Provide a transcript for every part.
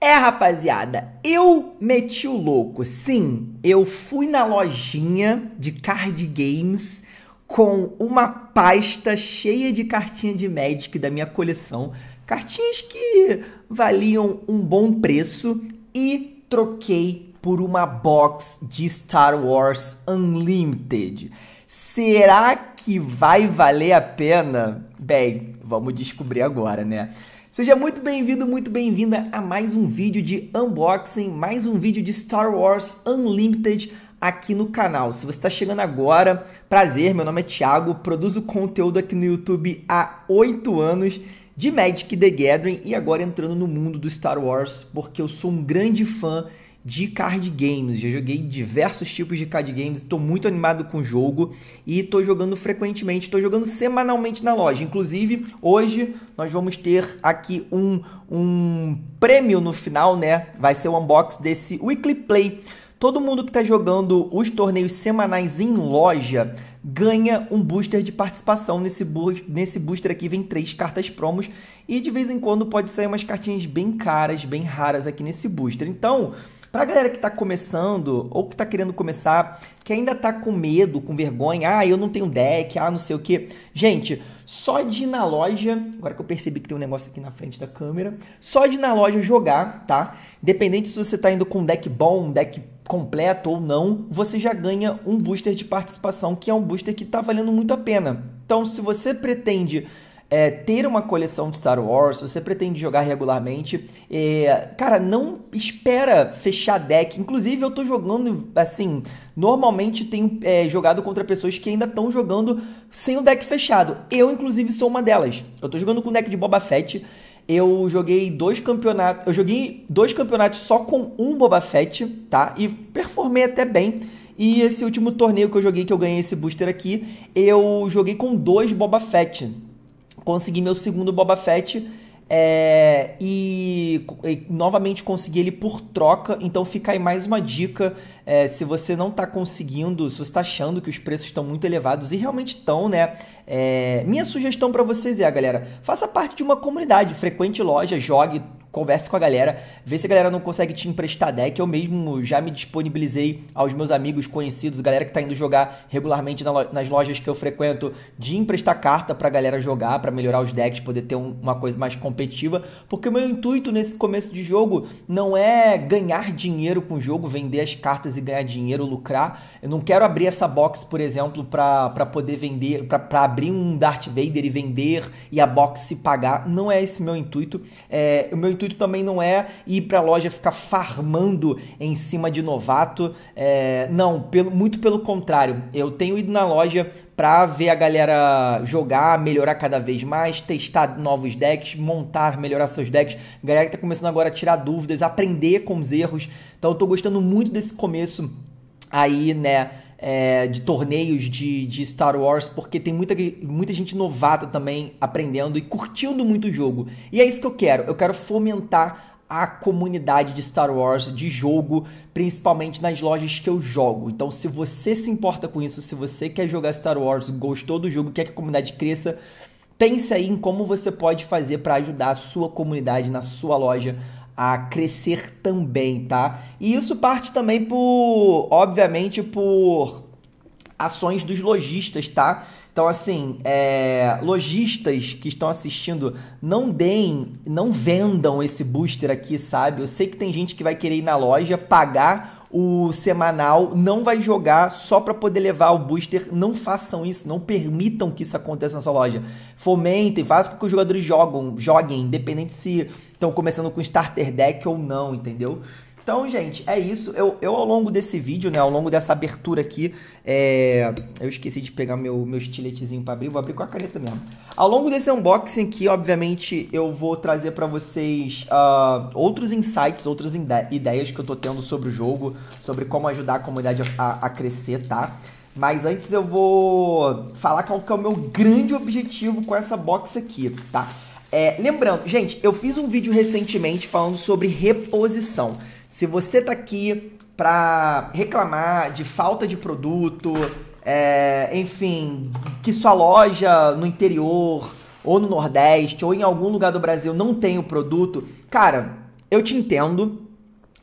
É, rapaziada, eu meti o louco. Sim, eu fui na lojinha de card games com uma pasta cheia de cartinha de Magic da minha coleção. Cartinhas que valiam um bom preço e troquei por uma box de Star Wars Unlimited. Será que vai valer a pena? Bem, vamos descobrir agora, né? Seja muito bem-vindo, muito bem-vinda a mais um vídeo de unboxing, mais um vídeo de Star Wars Unlimited aqui no canal. Se você está chegando agora, prazer, meu nome é Thiago, produzo conteúdo aqui no YouTube há oito anos de Magic the Gathering e agora entrando no mundo do Star Wars, porque eu sou um grande fã de card games. Já joguei diversos tipos de card games, estou muito animado com o jogo e estou jogando frequentemente, estou jogando semanalmente na loja. Inclusive, hoje nós vamos ter aqui um, um prêmio no final, né? Vai ser o unboxing desse Weekly Play. Todo mundo que está jogando os torneios semanais em loja ganha um booster de participação. Nesse, bu nesse booster aqui vem três cartas promos e de vez em quando pode sair umas cartinhas bem caras, bem raras aqui nesse booster. Então, Pra galera que tá começando ou que tá querendo começar, que ainda tá com medo, com vergonha, ah, eu não tenho deck, ah, não sei o que. Gente, só de ir na loja, agora que eu percebi que tem um negócio aqui na frente da câmera, só de ir na loja jogar, tá? Independente se você tá indo com um deck bom, um deck completo ou não, você já ganha um booster de participação, que é um booster que tá valendo muito a pena. Então, se você pretende é, ter uma coleção de Star Wars, se você pretende jogar regularmente, é, cara, não espera fechar deck. Inclusive, eu tô jogando assim. Normalmente tenho é, jogado contra pessoas que ainda estão jogando sem o deck fechado. Eu, inclusive, sou uma delas. Eu tô jogando com o deck de Boba Fett. Eu joguei dois campeonatos. Eu joguei dois campeonatos só com um Boba Fett, tá? E performei até bem. E esse último torneio que eu joguei, que eu ganhei esse booster aqui, eu joguei com dois Boba Fett consegui meu segundo Boba Fett é, e, e, novamente consegui ele por troca. Então fica aí mais uma dica. É, se você não está conseguindo, se você está achando que os preços estão muito elevados, e realmente estão, né? É, minha sugestão para vocês é, galera, faça parte de uma comunidade, frequente loja, jogue converse com a galera, vê se a galera não consegue te emprestar deck. Eu mesmo já me disponibilizei aos meus amigos conhecidos, galera que está indo jogar regularmente nas lojas que eu frequento, de emprestar carta para a galera jogar, para melhorar os decks, poder ter uma coisa mais competitiva, porque o meu intuito nesse começo de jogo não é ganhar dinheiro com o jogo, vender as cartas e ganhar dinheiro, lucrar. Eu não quero abrir essa box, por exemplo, para poder vender, para abrir um Darth Vader e vender e a box se pagar. Não é esse meu intuito. É, o meu intuito também não é ir para a loja ficar farmando em cima de novato. É, não, pelo, muito pelo contrário. Eu tenho ido na loja para ver a galera jogar, melhorar cada vez mais, testar novos decks, montar, melhorar seus decks. A galera que está começando agora a tirar dúvidas, aprender com os erros. Então eu estou gostando muito desse começo aí, né? é, de torneios de, de, Star Wars, porque tem muita, muita gente novata também aprendendo e curtindo muito o jogo. E é isso que eu quero. Eu quero fomentar a comunidade de Star Wars de jogo, principalmente nas lojas que eu jogo. Então, se você se importa com isso, se você quer jogar Star Wars, gostou do jogo, quer que a comunidade cresça, pense aí em como você pode fazer para ajudar a sua comunidade na sua loja a crescer também, tá? E isso parte também por, obviamente, por ações dos lojistas, tá? Então, assim, é, lojistas que estão assistindo, não deem, não vendam esse booster aqui, sabe? Eu sei que tem gente que vai querer ir na loja, pagar o semanal, não vai jogar só para poder levar o booster. Não façam isso, não permitam que isso aconteça na sua loja. Fomentem, façam com que os jogadores jogam, joguem, independente se estão começando com starter deck ou não, entendeu? Então, gente, é isso. Eu, eu ao longo desse vídeo, né, ao longo dessa abertura aqui, é... eu esqueci de pegar meu, meu estiletezinho para abrir, vou abrir com a caneta mesmo. Ao longo desse unboxing aqui, obviamente, eu vou trazer para vocês uh, outros insights, outras ideias que eu tô tendo sobre o jogo, sobre como ajudar a comunidade a, a crescer, tá? Mas antes eu vou falar qual que é o meu grande objetivo com essa box aqui, tá? É, lembrando, gente, eu fiz um vídeo recentemente falando sobre reposição. Se você tá aqui para reclamar de falta de produto, é, enfim, que sua loja no interior ou no Nordeste ou em algum lugar do Brasil não tem o produto, cara, eu te entendo,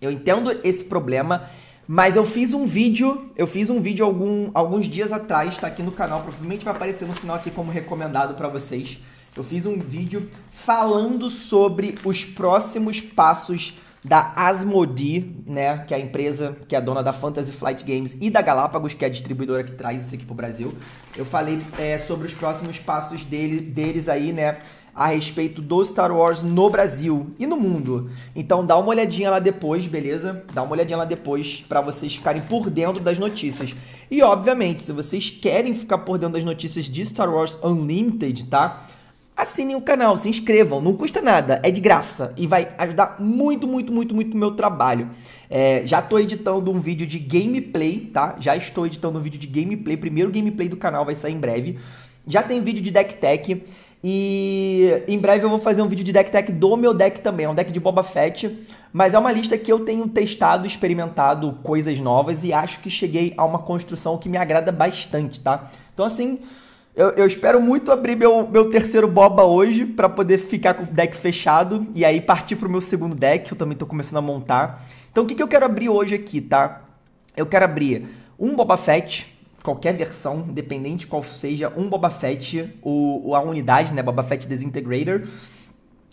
eu entendo esse problema, mas eu fiz um vídeo, eu fiz um vídeo algum, alguns dias atrás, está aqui no canal, provavelmente vai aparecer no final aqui como recomendado para vocês. Eu fiz um vídeo falando sobre os próximos passos da Asmodee, né, que é a empresa que é dona da Fantasy Flight Games e da Galápagos, que é a distribuidora que traz isso aqui pro Brasil. Eu falei é, sobre os próximos passos deles, deles aí, né, a respeito do Star Wars no Brasil e no mundo. Então dá uma olhadinha lá depois, beleza? Dá uma olhadinha lá depois para vocês ficarem por dentro das notícias. E obviamente, se vocês querem ficar por dentro das notícias de Star Wars Unlimited, tá? assinem o canal, se inscrevam, não custa nada, é de graça e vai ajudar muito, muito, muito, muito o meu trabalho. É, já estou editando um vídeo de gameplay, tá? Já estou editando um vídeo de gameplay, primeiro gameplay do canal vai sair em breve. Já tem vídeo de deck tech e em breve eu vou fazer um vídeo de deck tech do meu deck também, é um deck de Boba Fett, mas é uma lista que eu tenho testado, experimentado coisas novas e acho que cheguei a uma construção que me agrada bastante, tá? Então assim, eu, eu, espero muito abrir meu, meu terceiro boba hoje para poder ficar com o deck fechado e aí partir pro meu segundo deck, que eu também tô começando a montar. Então o que, que eu quero abrir hoje aqui, tá? Eu quero abrir um Boba Fett, qualquer versão, independente qual seja, um Boba Fett, ou a unidade, né? Boba Fett Disintegrator.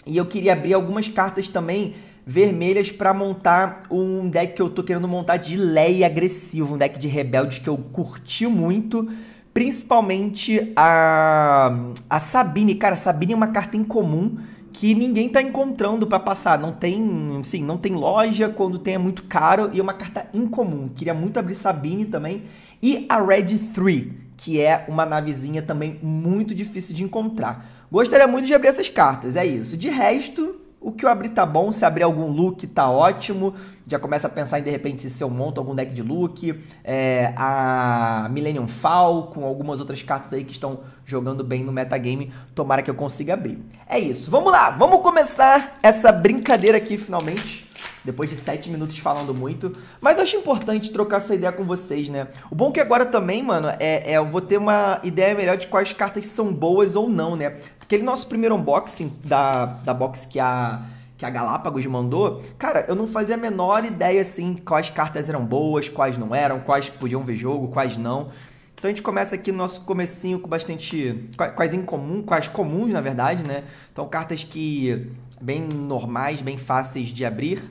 E eu queria abrir algumas cartas também vermelhas para montar um deck que eu tô querendo montar de Leia agressivo, um deck de rebeldes que eu curti muito Principalmente a, a Sabine. Cara, a Sabine é uma carta em comum que ninguém tá encontrando para passar. Não tem, sim, não tem loja, quando tem é muito caro e é uma carta incomum. Queria muito abrir Sabine também. E a Red 3, que é uma navezinha também muito difícil de encontrar. Gostaria muito de abrir essas cartas, é isso. De resto, o que eu abrir tá bom, se abrir algum look tá ótimo. Já começa a pensar em de repente se eu monto algum deck de look, é, a Millennium Falcon, algumas outras cartas aí que estão jogando bem no metagame. Tomara que eu consiga abrir. É isso, vamos lá, vamos começar essa brincadeira aqui finalmente depois de 7 minutos falando muito. Mas acho importante trocar essa ideia com vocês, né? O bom é que agora também, mano, é, é eu vou ter uma ideia melhor de quais cartas são boas ou não, né? Aquele nosso primeiro unboxing da, da box que a que a Galápagos mandou, cara, eu não fazia a menor ideia assim quais cartas eram boas, quais não eram, quais podiam ver jogo, quais não. Então a gente começa aqui no nosso comecinho com bastante quais incomum, quais comuns na verdade, né? Então cartas que bem normais, bem fáceis de abrir.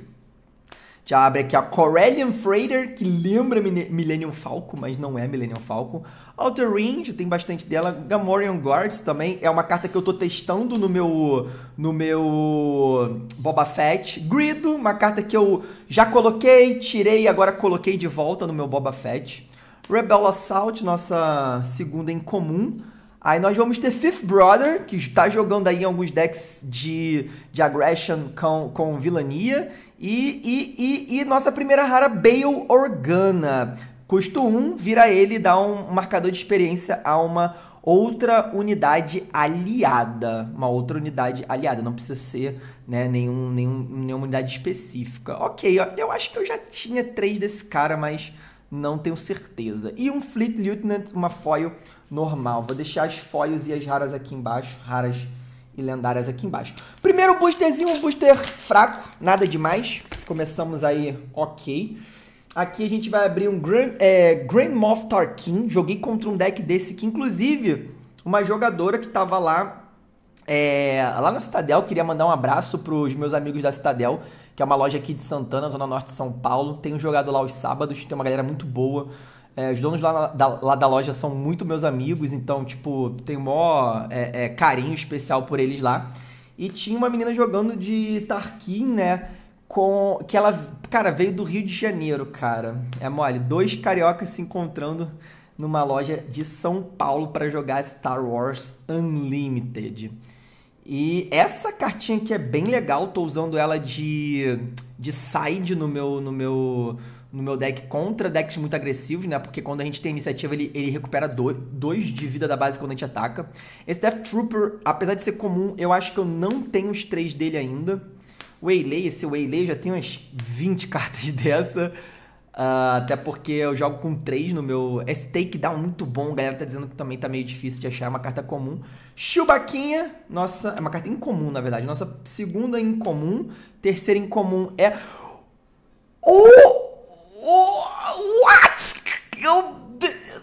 Já abre aqui a Corellian Freighter, que lembra Millennium Falco, mas não é Millennium Falco. Outer Ring, já tem bastante dela. Gamorian Guards também é uma carta que eu tô testando no meu no meu Boba Fett. Grido, uma carta que eu já coloquei, tirei, agora coloquei de volta no meu Boba Fett. Rebel Assault, nossa segunda em comum. Aí nós vamos ter Fifth Brother, que está jogando aí em alguns decks de, de aggression com, com vilania. E, e, e, e nossa primeira rara, Bale Organa. Custo 1, vira ele e dá um marcador de experiência a uma outra unidade aliada. Uma outra unidade aliada, não precisa ser né, nenhum, nenhum, nenhuma unidade específica. Ok, eu acho que eu já tinha três desse cara, mas não tenho certeza. E um Fleet Lieutenant, uma foil normal. Vou deixar as foils e as raras aqui embaixo, raras e lendárias aqui embaixo. Primeiro boosterzinho, um booster fraco, nada demais. Começamos aí ok. Aqui a gente vai abrir um Grand, é, Grand Moff Tarkin. Joguei contra um deck desse que, inclusive, uma jogadora que tava lá é, lá na Citadel, queria mandar um abraço para os meus amigos da Citadel, que é uma loja aqui de Santana, Zona Norte de São Paulo. Tenho jogado lá os sábados, tem uma galera muito boa. É, os donos lá, da, lá da loja são muito meus amigos, então, tipo, tem mó é, é, carinho especial por eles lá. E tinha uma menina jogando de Tarkin, né? Com. Que ela. Cara, veio do Rio de Janeiro, cara. É mole. Dois cariocas se encontrando numa loja de São Paulo para jogar Star Wars Unlimited. E essa cartinha aqui é bem legal, tô usando ela de, de side no meu, no meu no meu deck contra decks muito agressivos, né? Porque quando a gente tem iniciativa, ele, ele recupera 2 de vida da base quando a gente ataca. Esse Death Trooper, apesar de ser comum, eu acho que eu não tenho os 3 dele ainda. Waylay, esse Waylay já tem umas 20 cartas dessa. Uh, até porque eu jogo com 3 no meu. Esse takedown muito bom, a galera tá dizendo que também tá meio difícil de achar, é uma carta comum. Chubaquinha, nossa. É uma carta incomum, na verdade. Nossa segunda incomum. Terceira incomum é. O eu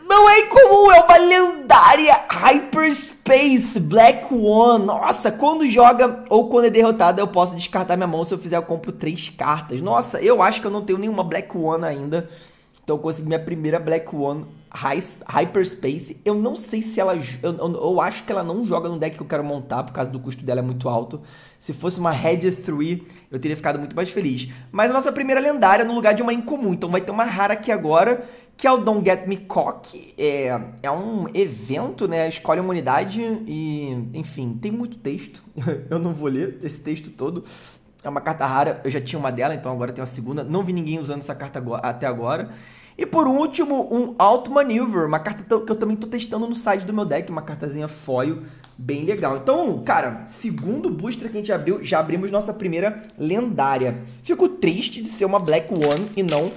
não é incomum, é uma lendária Hyperspace Black One. Nossa, quando joga ou quando é derrotada, eu posso descartar minha mão. Se eu fizer, eu compro três cartas. Nossa, eu acho que eu não tenho nenhuma Black One ainda. Então eu consegui minha primeira Black One Hyperspace. Eu não sei se ela. Eu, eu, eu, acho que ela não joga no deck que eu quero montar, por causa do custo dela é muito alto. Se fosse uma Red 3, eu teria ficado muito mais feliz. Mas a nossa primeira lendária no lugar de uma incomum. Então vai ter uma rara aqui agora que é o Don't Get Me Cock. É, é um evento, né? Escolhe uma unidade e, enfim, tem muito texto. Eu não vou ler esse texto todo. É uma carta rara, eu já tinha uma dela, então agora tenho a segunda. Não vi ninguém usando essa carta até agora. E por último, um Alt Maneuver, uma carta que eu também estou testando no site do meu deck, uma cartazinha foil, bem legal. Então, cara, segundo booster que a gente abriu, já abrimos nossa primeira lendária. Fico triste de ser uma Black One e não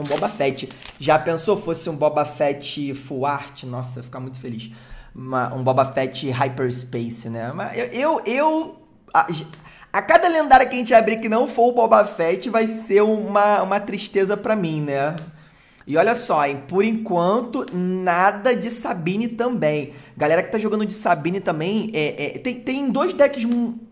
um Boba Fett. Já pensou fosse um Boba Fett full art? Nossa, ficar muito feliz. Uma, um Boba Fett hyperspace, né? Mas eu. eu, eu a, a, cada lendária que a gente abrir que não for o Boba Fett vai ser uma, uma tristeza para mim, né? E olha só, hein? Por enquanto, nada de Sabine também. Galera que tá jogando de Sabine também, é, é, tem, tem dois decks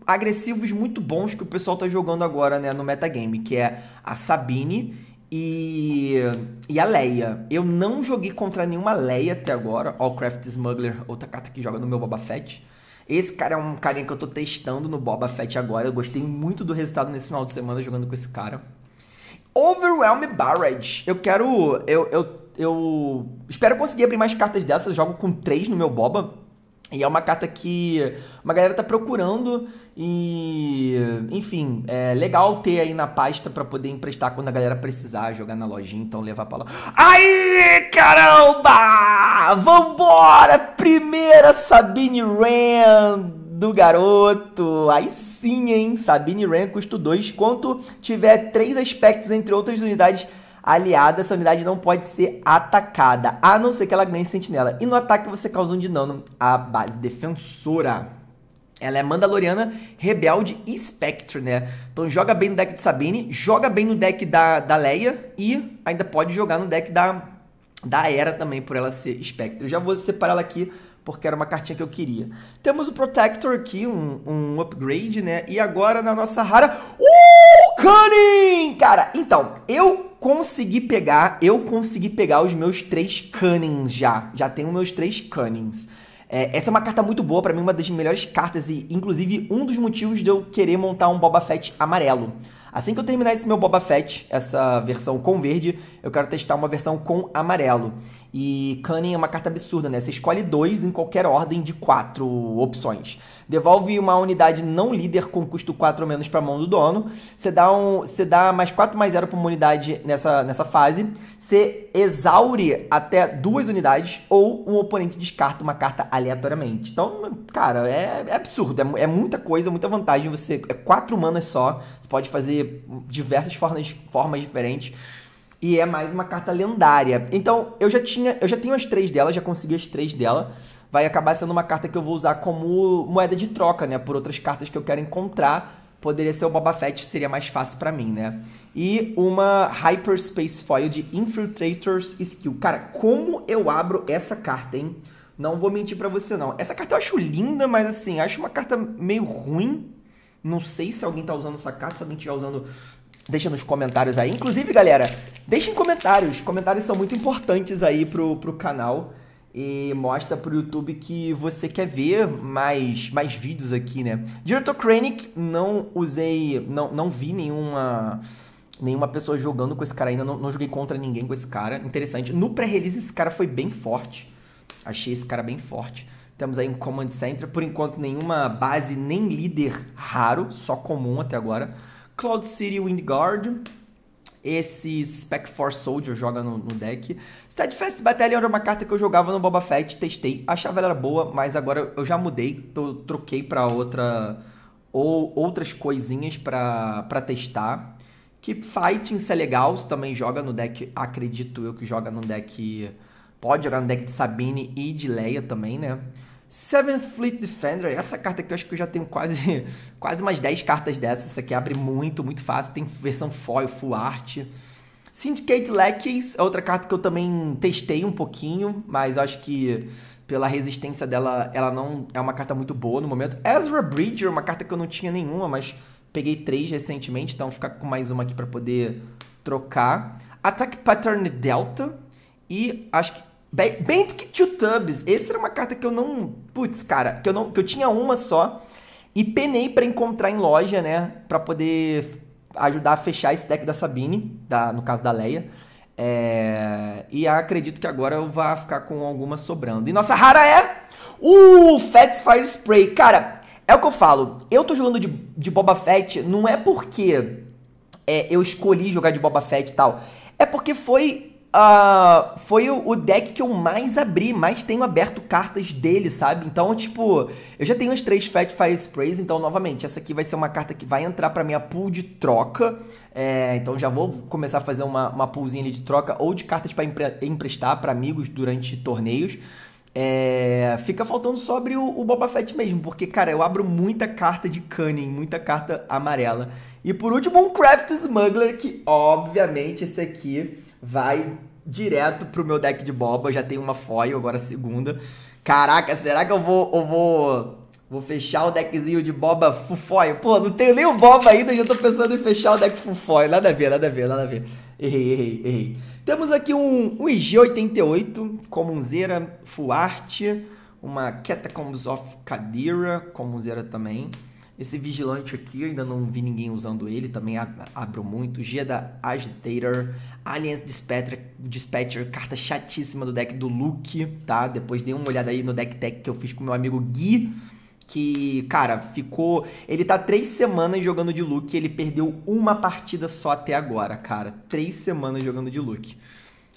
agressivos muito bons que o pessoal tá jogando agora, né? No metagame, que é a Sabine e, e a Leia. Eu não joguei contra nenhuma Leia até agora. Craft Smuggler, outra carta que joga no meu Boba Fett. Esse cara é um carinha que eu tô testando no Boba Fett agora. Eu gostei muito do resultado nesse final de semana jogando com esse cara. Overwhelm Barrage. Eu quero. Eu, eu, eu espero conseguir abrir mais cartas dessas. Eu jogo com três no meu Boba. E é uma carta que uma galera tá procurando e, enfim, é legal ter aí na pasta para poder emprestar quando a galera precisar, jogar na lojinha, então levar pra lá. ai caramba! Vambora! Primeira Sabine Rand do garoto. Aí sim, hein? Sabine Rand custo 2. Quanto tiver três aspectos entre outras unidades aliada, essa unidade não pode ser atacada, a não ser que ela ganhe sentinela. E no ataque você causa um de dano à base defensora. Ela é Mandaloriana, Rebelde e Spectre, né? Então joga bem no deck de Sabine, joga bem no deck da, da Leia e ainda pode jogar no deck da, da Era também, por ela ser Spectre. Eu já vou separar ela aqui porque era uma cartinha que eu queria. Temos o Protector aqui, um, um upgrade, né? E agora na nossa rara... Uh! Cunning! Cara, então, eu consegui pegar, eu consegui pegar os meus três Cunnings já. Já tenho meus três Cunnings. É, essa é uma carta muito boa, para mim uma das melhores cartas e inclusive um dos motivos de eu querer montar um Boba Fett amarelo. Assim que eu terminar esse meu Boba Fett, essa versão com verde, eu quero testar uma versão com amarelo. E Cunning é uma carta absurda, né? Você escolhe dois em qualquer ordem de quatro opções. Devolve uma unidade não líder com custo 4 ou menos para a mão do dono. Você dá, um, você dá mais 4 mais 0 para uma unidade nessa, nessa fase. Você exaure até duas unidades ou um oponente descarta uma carta aleatoriamente. Então, cara, é, é absurdo. É, é, muita coisa, muita vantagem. Você É quatro manas só. Você pode fazer diversas formas, formas diferentes e é mais uma carta lendária. Então, eu já tinha, eu já tenho as três dela, já consegui as três dela. Vai acabar sendo uma carta que eu vou usar como moeda de troca, né, por outras cartas que eu quero encontrar. Poderia ser o Boba Fett, seria mais fácil para mim, né? E uma Hyperspace Foil de Infiltrators Skill. Cara, como eu abro essa carta, hein? Não vou mentir para você, não. Essa carta eu acho linda, mas assim, acho uma carta meio ruim. Não sei se alguém tá usando essa carta, se alguém tiver usando Deixa nos comentários aí. Inclusive, galera, deixem comentários. Comentários são muito importantes aí pro, pro canal. E mostra pro YouTube que você quer ver mais, mais vídeos aqui, né? Diretor Krennic, não usei. Não, não vi nenhuma. Nenhuma pessoa jogando com esse cara ainda, não, não joguei contra ninguém com esse cara. Interessante. No pré-release, esse cara foi bem forte. Achei esse cara bem forte. Temos aí um Command Center. Por enquanto, nenhuma base nem líder raro, só comum até agora. Cloud City Windguard. Esse Spec Force Soldier joga no, no deck. Steadfast Battalion era uma carta que eu jogava no Boba Fett, testei, achava ela boa, mas agora eu já mudei, tô, troquei para outra ou outras coisinhas para testar. Keep Fighting, se é legal, Você também joga no deck, acredito eu que joga no deck, pode jogar no deck de Sabine e de Leia também, né? Seventh Fleet Defender, essa carta aqui eu acho que eu já tenho quase, quase umas 10 cartas dessa. Essa aqui abre muito, muito fácil. Tem versão foil, full art. Syndicate Lackeys é outra carta que eu também testei um pouquinho, mas acho que pela resistência dela, ela não é uma carta muito boa no momento. Ezra Bridger, uma carta que eu não tinha nenhuma, mas peguei três recentemente, então vou ficar com mais uma aqui para poder trocar. Attack Pattern Delta e acho que Bentic Two Tubs. Essa era uma carta que eu não. Putz, cara, que eu, não, que eu tinha uma só. E penei para encontrar em loja, né? para poder ajudar a fechar esse deck da Sabine, da, no caso da Leia. É, e acredito que agora eu vá ficar com alguma sobrando. E nossa rara é o uh, Fats Fire Spray. Cara, é o que eu falo. Eu tô jogando de, de Boba Fett não é porque é, eu escolhi jogar de Boba Fett e tal. É porque foi Uh, foi o, o, deck que eu mais abri, mais tenho aberto cartas dele, sabe? Então, tipo, eu já tenho as três Fat Fire Sprays, então, novamente, essa aqui vai ser uma carta que vai entrar pra minha pool de troca. É, então já vou começar a fazer uma, uma poolzinha ali de troca ou de cartas para empre emprestar para amigos durante torneios. É, fica faltando sobre o, o Boba Fett mesmo, porque, cara, eu abro muita carta de Cunning, muita carta amarela. E por último, um Craft Smuggler, que obviamente esse aqui vai direto pro meu deck de boba. Já tem uma foil, agora segunda. Caraca, será que eu vou. Eu vou. Vou fechar o deckzinho de boba fufoil. Pô, não tenho nem o boba ainda, já tô pensando em fechar o deck fufoil. Nada a ver, nada a ver, nada a ver. Errei, errei, errei. Temos aqui um, um IG88, Comunzeira Fuarte, uma Catacombs of Kadira, Comunzeira também. Esse vigilante aqui, eu ainda não vi ninguém usando ele, também abro muito. Gia da Agitator, Aliens Dispatcher, Dispatcher, carta chatíssima do deck do Luke, tá? Depois dei uma olhada aí no deck tech que eu fiz com meu amigo Gui. Que, cara, ficou. Ele tá três semanas jogando de Luke. Ele perdeu uma partida só até agora, cara. Três semanas jogando de Luke.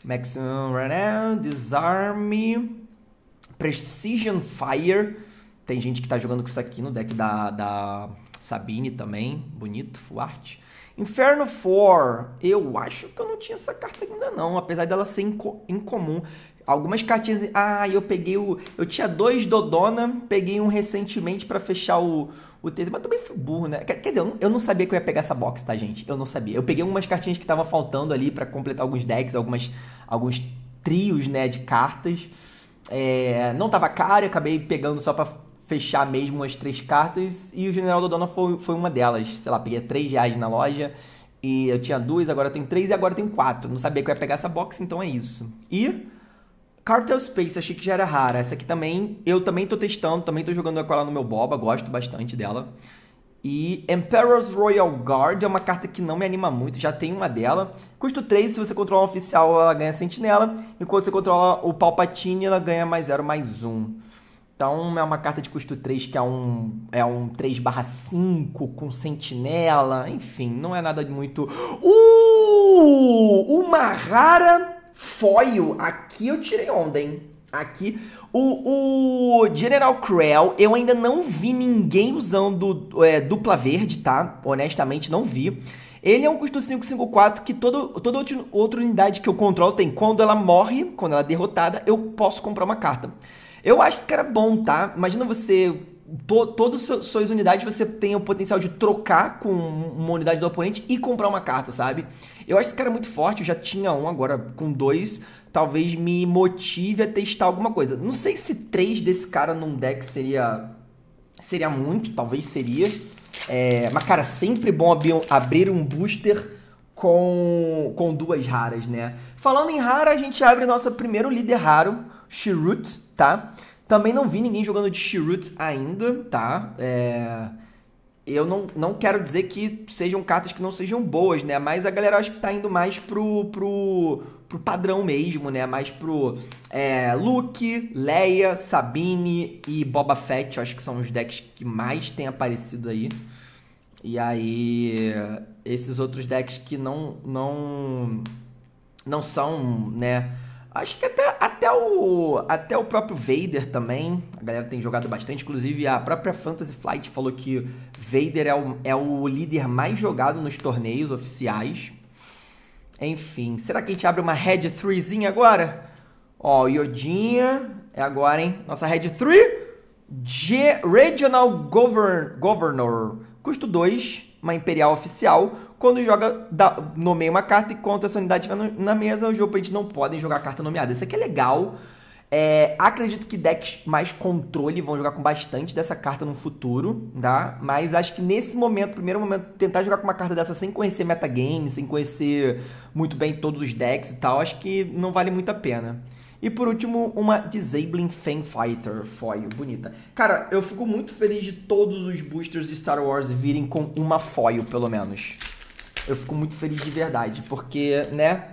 Maximum Renown, Disarm, Precision Fire. Tem gente que tá jogando com isso aqui no deck da, da Sabine também. Bonito, Fuarte. Inferno 4. Eu acho que eu não tinha essa carta ainda não, apesar dela ser inco incomum. Algumas cartinhas... Ah, eu peguei o... Eu tinha dois Dodona, peguei um recentemente para fechar o, o texto. Mas também fui burro, né? Quer, dizer, eu não, eu não, sabia que eu ia pegar essa box, tá, gente? Eu não sabia. Eu peguei algumas cartinhas que estavam faltando ali para completar alguns decks, algumas, alguns trios, né, de cartas. É, não tava caro, eu acabei pegando só para fechar mesmo as três cartas e o General Dodona foi, foi uma delas. Sei lá, peguei três reais na loja e eu tinha duas, agora tem três e agora tem quatro. Não sabia que eu ia pegar essa box, então é isso. E Cartel Space, achei que já era rara. Essa aqui também, eu também tô testando, também tô jogando com ela no meu boba, gosto bastante dela. E Emperor's Royal Guard é uma carta que não me anima muito, já tem uma dela. Custo 3, se você controla um oficial, ela ganha sentinela. Enquanto você controla o Palpatine, ela ganha mais 0, mais 1. Um. Então é uma carta de custo 3 que é um, é um 3 5 com sentinela, enfim, não é nada de muito. Uh! Uma rara foil! Aqui eu tirei onda, hein? Aqui. O, o General Krell, eu ainda não vi ninguém usando é, dupla verde, tá? Honestamente, não vi. Ele é um custo 554 que todo, toda outra unidade que eu controlo tem. Quando ela morre, quando ela é derrotada, eu posso comprar uma carta. Eu acho que era bom, tá? Imagina você. To, todas as suas unidades você tem o potencial de trocar com uma unidade do oponente e comprar uma carta, sabe? Eu acho que esse cara é muito forte, eu já tinha um, agora com dois, talvez me motive a testar alguma coisa. Não sei se três desse cara num deck seria. Seria muito, talvez seria. É, mas, cara, sempre bom abrir um booster com, com duas raras, né? Falando em rara, a gente abre nosso primeiro líder raro, Shirut, tá? Também não vi ninguém jogando de Shirut ainda, tá? É... Eu não, não quero dizer que sejam cartas que não sejam boas, né? Mas a galera acho que tá indo mais pro, pro, pro padrão mesmo, né? Mais pro é, Luke, Leia, Sabine e Boba Fett. acho que são os decks que mais têm aparecido aí. E aí esses outros decks que não não não são, né? Acho que até, até, o, até o próprio Vader também, a galera tem jogado bastante, inclusive a própria Fantasy Flight falou que Vader é o, é o líder mais jogado nos torneios oficiais. Enfim, será que a gente abre uma Red 3zinha agora? Ó, Iodinha, é agora, hein? Nossa Red 3, Regional Govern Governor, custo 2, uma Imperial oficial, quando joga, dá, nomeia uma carta e conta essa unidade na mesa, o jogo a gente não podem jogar carta nomeada. Isso aqui é legal. É, acredito que decks mais controle vão jogar com bastante dessa carta no futuro, tá? Mas acho que nesse momento, primeiro momento, tentar jogar com uma carta dessa sem conhecer metagame, sem conhecer muito bem todos os decks e tal, acho que não vale muito a pena. E por último, uma Disabling Fanfighter foil, bonita. Cara, eu fico muito feliz de todos os boosters de Star Wars virem com uma foil, pelo menos. Eu fico muito feliz de verdade, porque, né?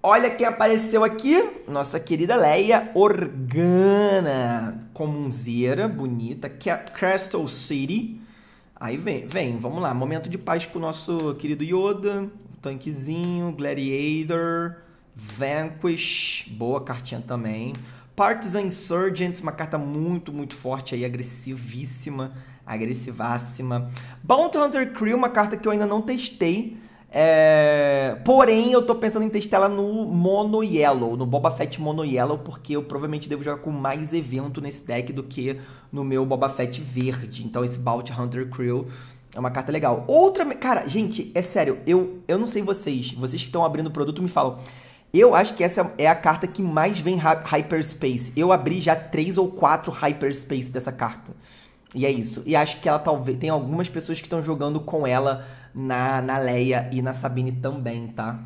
Olha quem apareceu aqui, nossa querida Leia Organa, comunzeira, bonita, é Crystal City. Aí vem, vem, vamos lá, momento de paz com o nosso querido Yoda, tanquezinho, Gladiator, Vanquish, boa cartinha também. Partisan Insurgents, uma carta muito, muito forte aí, agressivíssima, agressivássima. Bounty Hunter Crew, uma carta que eu ainda não testei. É... Porém, eu tô pensando em testar ela no Mono Yellow, no Boba Fett Mono Yellow, porque eu provavelmente devo jogar com mais evento nesse deck do que no meu Boba Fett verde. Então esse Bounty Hunter Crew é uma carta legal. Outra... Cara, gente, é sério, eu, eu não sei vocês, vocês que estão abrindo o produto me falam... Eu acho que essa é a carta que mais vem hyperspace. Eu abri já três ou quatro hyperspace dessa carta. E é isso. E acho que ela talvez. Tem algumas pessoas que estão jogando com ela na, na Leia e na Sabine também, tá?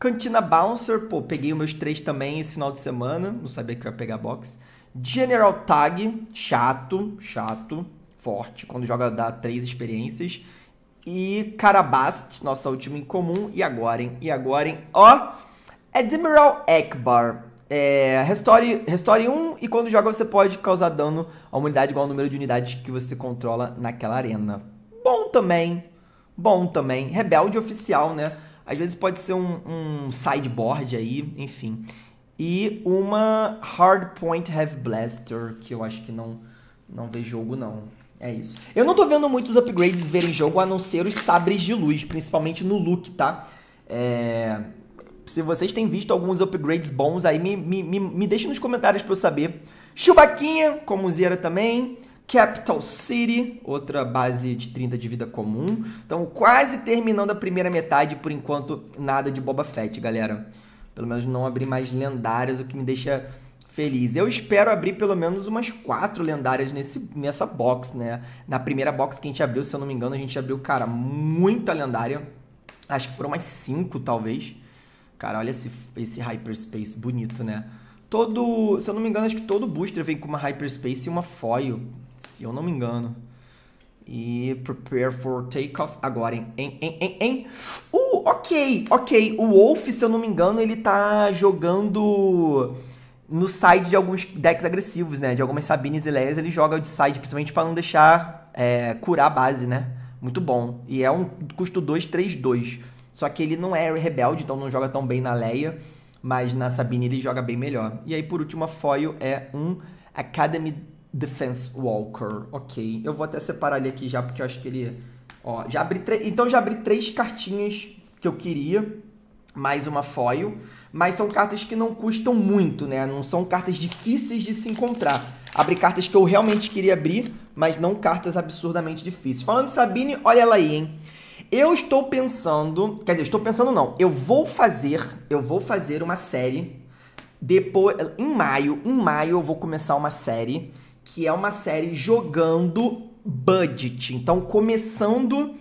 Cantina Bouncer, pô, peguei os meus três também esse final de semana. Não sabia que eu ia pegar box. General Tag, chato, chato, forte. Quando joga dá três experiências. E Carabast, nossa última em comum. E agora, hein? E agora, hein? Ó! Admiral Ekbar, É, restaure, restaure um e quando joga você pode causar dano a uma unidade igual ao número de unidades que você controla naquela arena. Bom também. Bom também. Rebelde oficial, né? Às vezes pode ser um, um sideboard aí, enfim. E uma Hardpoint Heavy Blaster, que eu acho que não, não vê jogo não. É isso. Eu não tô vendo muitos upgrades verem jogo, a não ser os sabres de luz, principalmente no look, tá? É... Se vocês têm visto alguns upgrades bons aí, me, me, me, me deixem nos comentários para eu saber. Chubaquinha, como zera também. Capital City, outra base de 30 de vida comum. Então, quase terminando a primeira metade, por enquanto, nada de Boba Fett, galera. Pelo menos não abri mais lendárias, o que me deixa feliz. Eu espero abrir pelo menos umas quatro lendárias nesse, nessa box, né? Na primeira box que a gente abriu, se eu não me engano, a gente abriu, cara, muita lendária. Acho que foram mais cinco, talvez. Cara, olha esse, esse hyperspace bonito, né? Todo. Se eu não me engano, acho que todo booster vem com uma hyperspace e uma foil. Se eu não me engano. E prepare for takeoff agora, hein? Hein, hein, hein, hein? Uh, ok, ok. O Wolf, se eu não me engano, ele tá jogando no side de alguns decks agressivos, né? De algumas Sabines e Leias, ele joga de side, principalmente para não deixar é, curar a base, né? Muito bom. E é um custo 2, 3, 2. Só que ele não é rebelde, então não joga tão bem na Leia, mas na Sabine ele joga bem melhor. E aí, por último, a foil é um Academy Defense Walker. Ok, eu vou até separar ele aqui já, porque eu acho que ele... Ó, já abri Então já abri três cartinhas que eu queria, mais uma foil, mas são cartas que não custam muito, né? Não são cartas difíceis de se encontrar. Abri cartas que eu realmente queria abrir, mas não cartas absurdamente difíceis. Falando de Sabine, olha ela aí, hein? Eu estou pensando, quer dizer, estou pensando não, eu vou fazer, eu vou fazer uma série depois em maio, em maio eu vou começar uma série que é uma série jogando budget. Então começando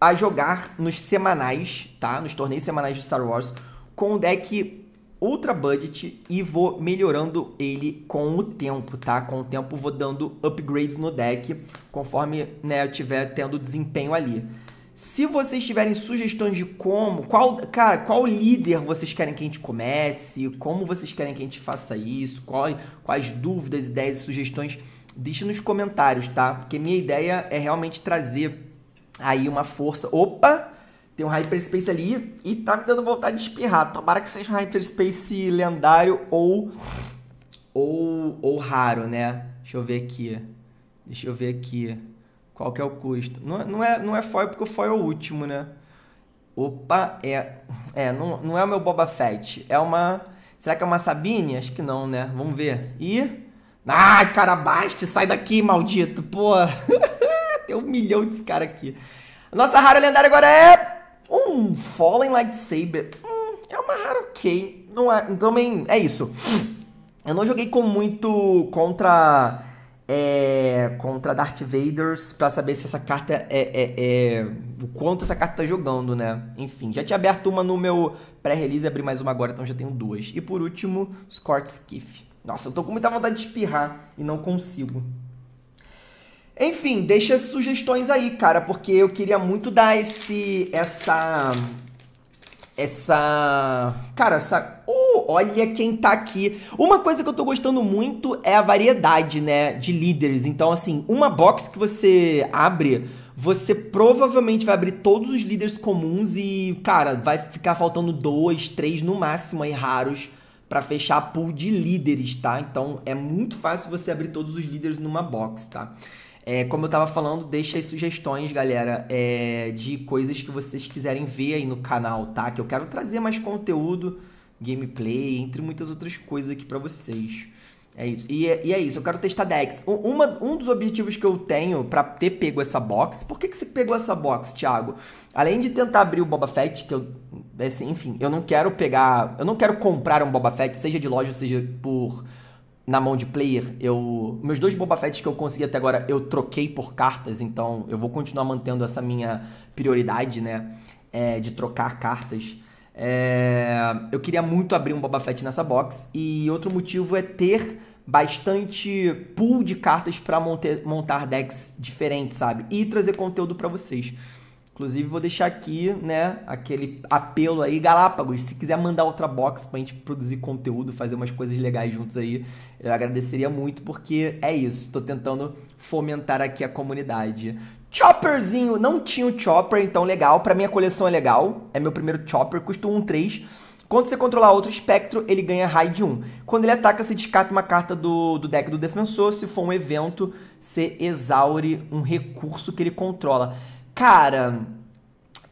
a jogar nos semanais, tá? Nos torneios semanais de Star Wars com o deck ultra budget e vou melhorando ele com o tempo, tá? Com o tempo vou dando upgrades no deck conforme né, eu tiver tendo desempenho ali. Se vocês tiverem sugestões de como, qual, cara, qual líder vocês querem que a gente comece, como vocês querem que a gente faça isso, qual, quais dúvidas, ideias e sugestões, deixe nos comentários, tá? Porque minha ideia é realmente trazer aí uma força. Opa! Tem um Hyperspace ali e tá me dando vontade de espirrar. Tomara que seja um Hyperspace lendário ou ou ou raro, né? Deixa eu ver aqui. Deixa eu ver aqui. Qual que é o custo? Não, é, não, é, não é foil porque o foil é o último, né? Opa, é. É, não, não é o meu Boba Fett. É uma. Será que é uma Sabine? Acho que não, né? Vamos ver. E. Ai, cara, baste sai daqui, maldito. Pô. Tem um milhão desse cara aqui. Nossa rara lendária agora é. Um Fallen Lightsaber. Hum, é uma rara ok. Não é, também. É isso. Eu não joguei com muito contra é, contra Darth Vaders para saber se essa carta é, é, é, o quanto essa carta tá jogando, né? Enfim, já tinha aberto uma no meu pré-release, abri mais uma agora, então já tenho duas. E por último, Scott Skiff. Nossa, eu tô com muita vontade de espirrar e não consigo. Enfim, deixa sugestões aí, cara, porque eu queria muito dar esse essa essa cara, essa olha quem tá aqui. Uma coisa que eu tô gostando muito é a variedade, né, de líderes. Então, assim, uma box que você abre você provavelmente vai abrir todos os líderes comuns e, cara, vai ficar faltando dois, três no máximo aí raros para fechar a pool de líderes, tá? Então é muito fácil você abrir todos os líderes numa box, tá? É, como eu tava falando, deixa aí sugestões, galera, é, de coisas que vocês quiserem ver aí no canal, tá? Que eu quero trazer mais conteúdo gameplay, entre muitas outras coisas aqui para vocês. É isso. E, é, e, é isso, eu quero testar decks. Um, uma, um dos objetivos que eu tenho para ter pego essa box. Por que, que você pegou essa box, Thiago? Além de tentar abrir o Boba Fett, que eu. Assim, enfim, eu não quero pegar. Eu não quero comprar um Boba Fett, seja de loja, seja por. Na mão de player, eu. Meus dois Boba Fett que eu consegui até agora, eu troquei por cartas, então eu vou continuar mantendo essa minha prioridade, né? É, de trocar cartas. É, eu queria muito abrir um Boba Fett nessa box. E outro motivo é ter bastante pool de cartas para montar decks diferentes, sabe? E trazer conteúdo para vocês. Inclusive, vou deixar aqui, né, aquele apelo aí, Galápagos, se quiser mandar outra box pra gente produzir conteúdo, fazer umas coisas legais juntos aí, eu agradeceria muito, porque é isso, tô tentando fomentar aqui a comunidade. Chopperzinho, não tinha o Chopper, então legal. Pra minha coleção é legal. É meu primeiro Chopper, custa 1, 3. Quando você controlar outro espectro, ele ganha raio de 1. Quando ele ataca, você descarta uma carta do, do deck do defensor. Se for um evento, você exaure um recurso que ele controla. Cara,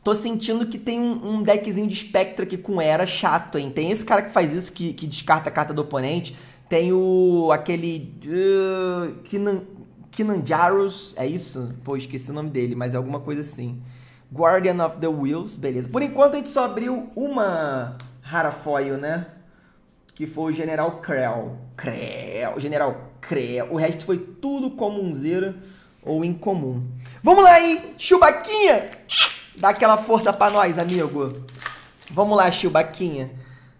tô sentindo que tem um, um deckzinho de espectro aqui com era chato, hein? Tem esse cara que faz isso, que, que descarta a carta do oponente. Tem o. aquele. Uh, que não. Kinanjaros, é isso? Pô, esqueci o nome dele, mas é alguma coisa assim. Guardian of the Wheels, beleza. Por enquanto a gente só abriu uma rara foil, né? Que foi o General Krell. Krell, General Krell. O resto foi tudo comunzeira ou incomum. Vamos lá, hein? Chubaquinha! Dá aquela força pra nós, amigo. Vamos lá, Chubaquinha.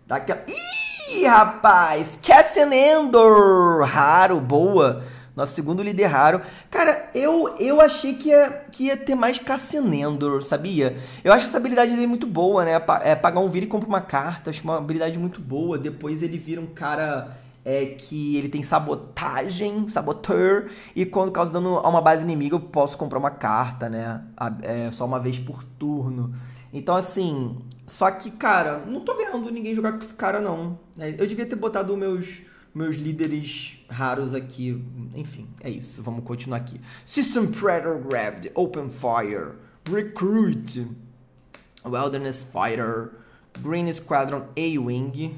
Dá aquela... Ih, rapaz! Cassian Endor! Raro, boa nosso segundo líder raro. Cara, eu, eu achei que ia, que ia ter mais Cassinendor, sabia? Eu acho essa habilidade dele muito boa, né? É, é, pagar um vira e compra uma carta, acho uma habilidade muito boa. Depois ele vira um cara é que ele tem sabotagem, saboteur, e quando causa dano a uma base inimiga, eu posso comprar uma carta, né? É, só uma vez por turno. Então, assim. Só que, cara, não tô vendo ninguém jogar com esse cara, não. É, eu devia ter botado meus meus líderes raros aqui. Enfim, é isso. Vamos continuar aqui. System Predator Open Fire, Recruit, Wilderness Fighter, Green Squadron A-Wing,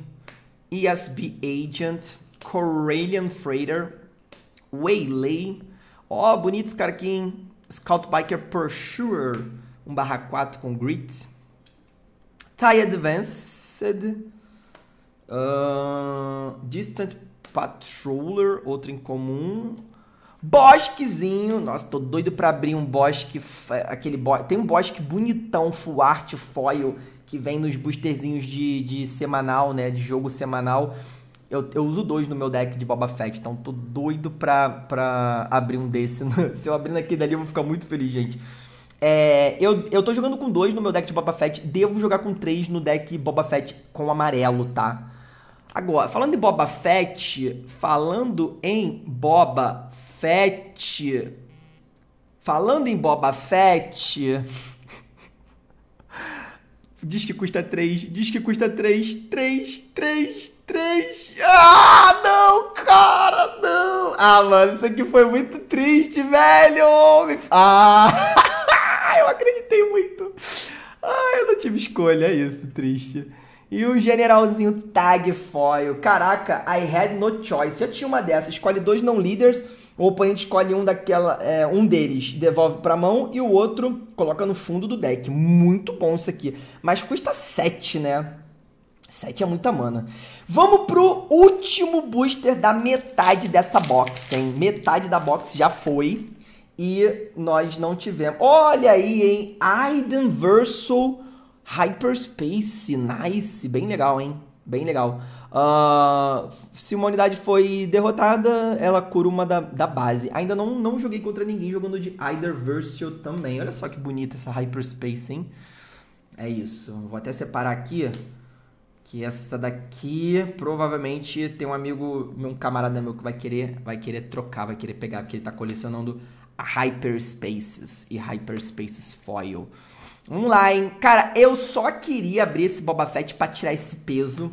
ESB Agent, Corellian Freighter, Waylay. Ó, oh, bonito esse cara aqui, hein? Scout Biker Pursuer 1/4 com Grit. TIE Advanced. Uh, distant Patroller, outro em comum. Bosquezinho. Nossa, tô doido pra abrir um bosque. É, aquele bo... Tem um bosque bonitão, full art, foil, que vem nos boosterzinhos de, de semanal, né? De jogo semanal. Eu, eu uso dois no meu deck de Boba Fett, então tô doido pra, pra abrir um desse. Se eu abrir naquele dali, eu vou ficar muito feliz, gente. É, eu, eu tô jogando com dois no meu deck de Boba Fett. Devo jogar com três no deck Boba Fett com amarelo, tá? Agora, falando em Boba Fett, falando em Boba Fett, falando em Boba Fett, diz que custa 3, diz que custa 3, 3, 3, 3. Ah, não, cara, não. Ah, mano, isso aqui foi muito triste, velho. Ah, eu acreditei muito. Ah, eu não tive escolha, é isso, triste. E o generalzinho Tag Foil. Caraca, I had no choice. Já tinha uma dessa. Escolhe dois não-leaders. O oponente escolhe um daquela, é, um deles, devolve para mão e o outro coloca no fundo do deck. Muito bom isso aqui. Mas custa 7, né? 7 é muita mana. Vamos pro último booster da metade dessa box, hein? Metade da box já foi e nós não tivemos. Olha aí, hein? Aiden Versal Hyperspace, nice, bem legal, hein? Bem legal. Uh, ah, se uma unidade foi derrotada, ela cura uma da, da base. Ainda não, não joguei contra ninguém jogando de Either Versio também. Olha só que bonita essa Hyperspace, hein? É isso. Vou até separar aqui. Que essa daqui provavelmente tem um amigo, um camarada meu que vai querer, vai querer trocar, vai querer pegar, porque ele tá colecionando Hyperspaces e Hyperspaces Foil. Vamos lá, hein? Cara, eu só queria abrir esse Boba Fett pra tirar esse peso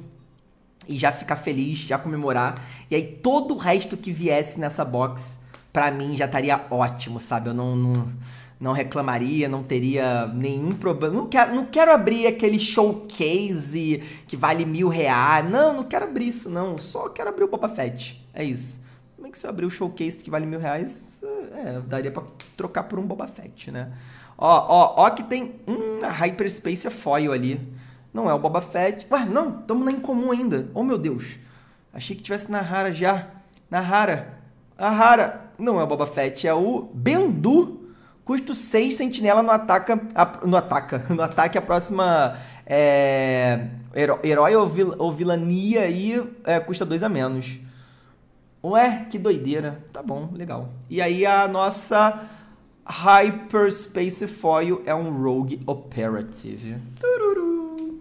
e já ficar feliz, já comemorar. E aí todo o resto que viesse nessa box, pra mim, já estaria ótimo, sabe? Eu não, não, não reclamaria, não teria nenhum problema. Não quero, não quero abrir aquele showcase que vale mil reais. Não, não quero abrir isso, não. Só quero abrir o Boba Fett. É isso. Como é que se eu abrir o showcase que vale mil reais, é, daria pra trocar por um Boba Fett, né? Ó, ó, ó que tem um Hyperspace Foil ali. Não é o Boba Fett. Ué, não, estamos na incomum ainda. Oh, meu Deus. Achei que tivesse na rara já. Na rara. A rara não é o Boba Fett, é o Bendu. Custo 6, sentinela no ataca, a, no ataca, no ataque a próxima é, herói ou, vil, ou, vilania aí é, custa 2 a menos. Ué, que doideira. Tá bom, legal. E aí a nossa Hyperspace Foil é um Rogue Operative. Tururu.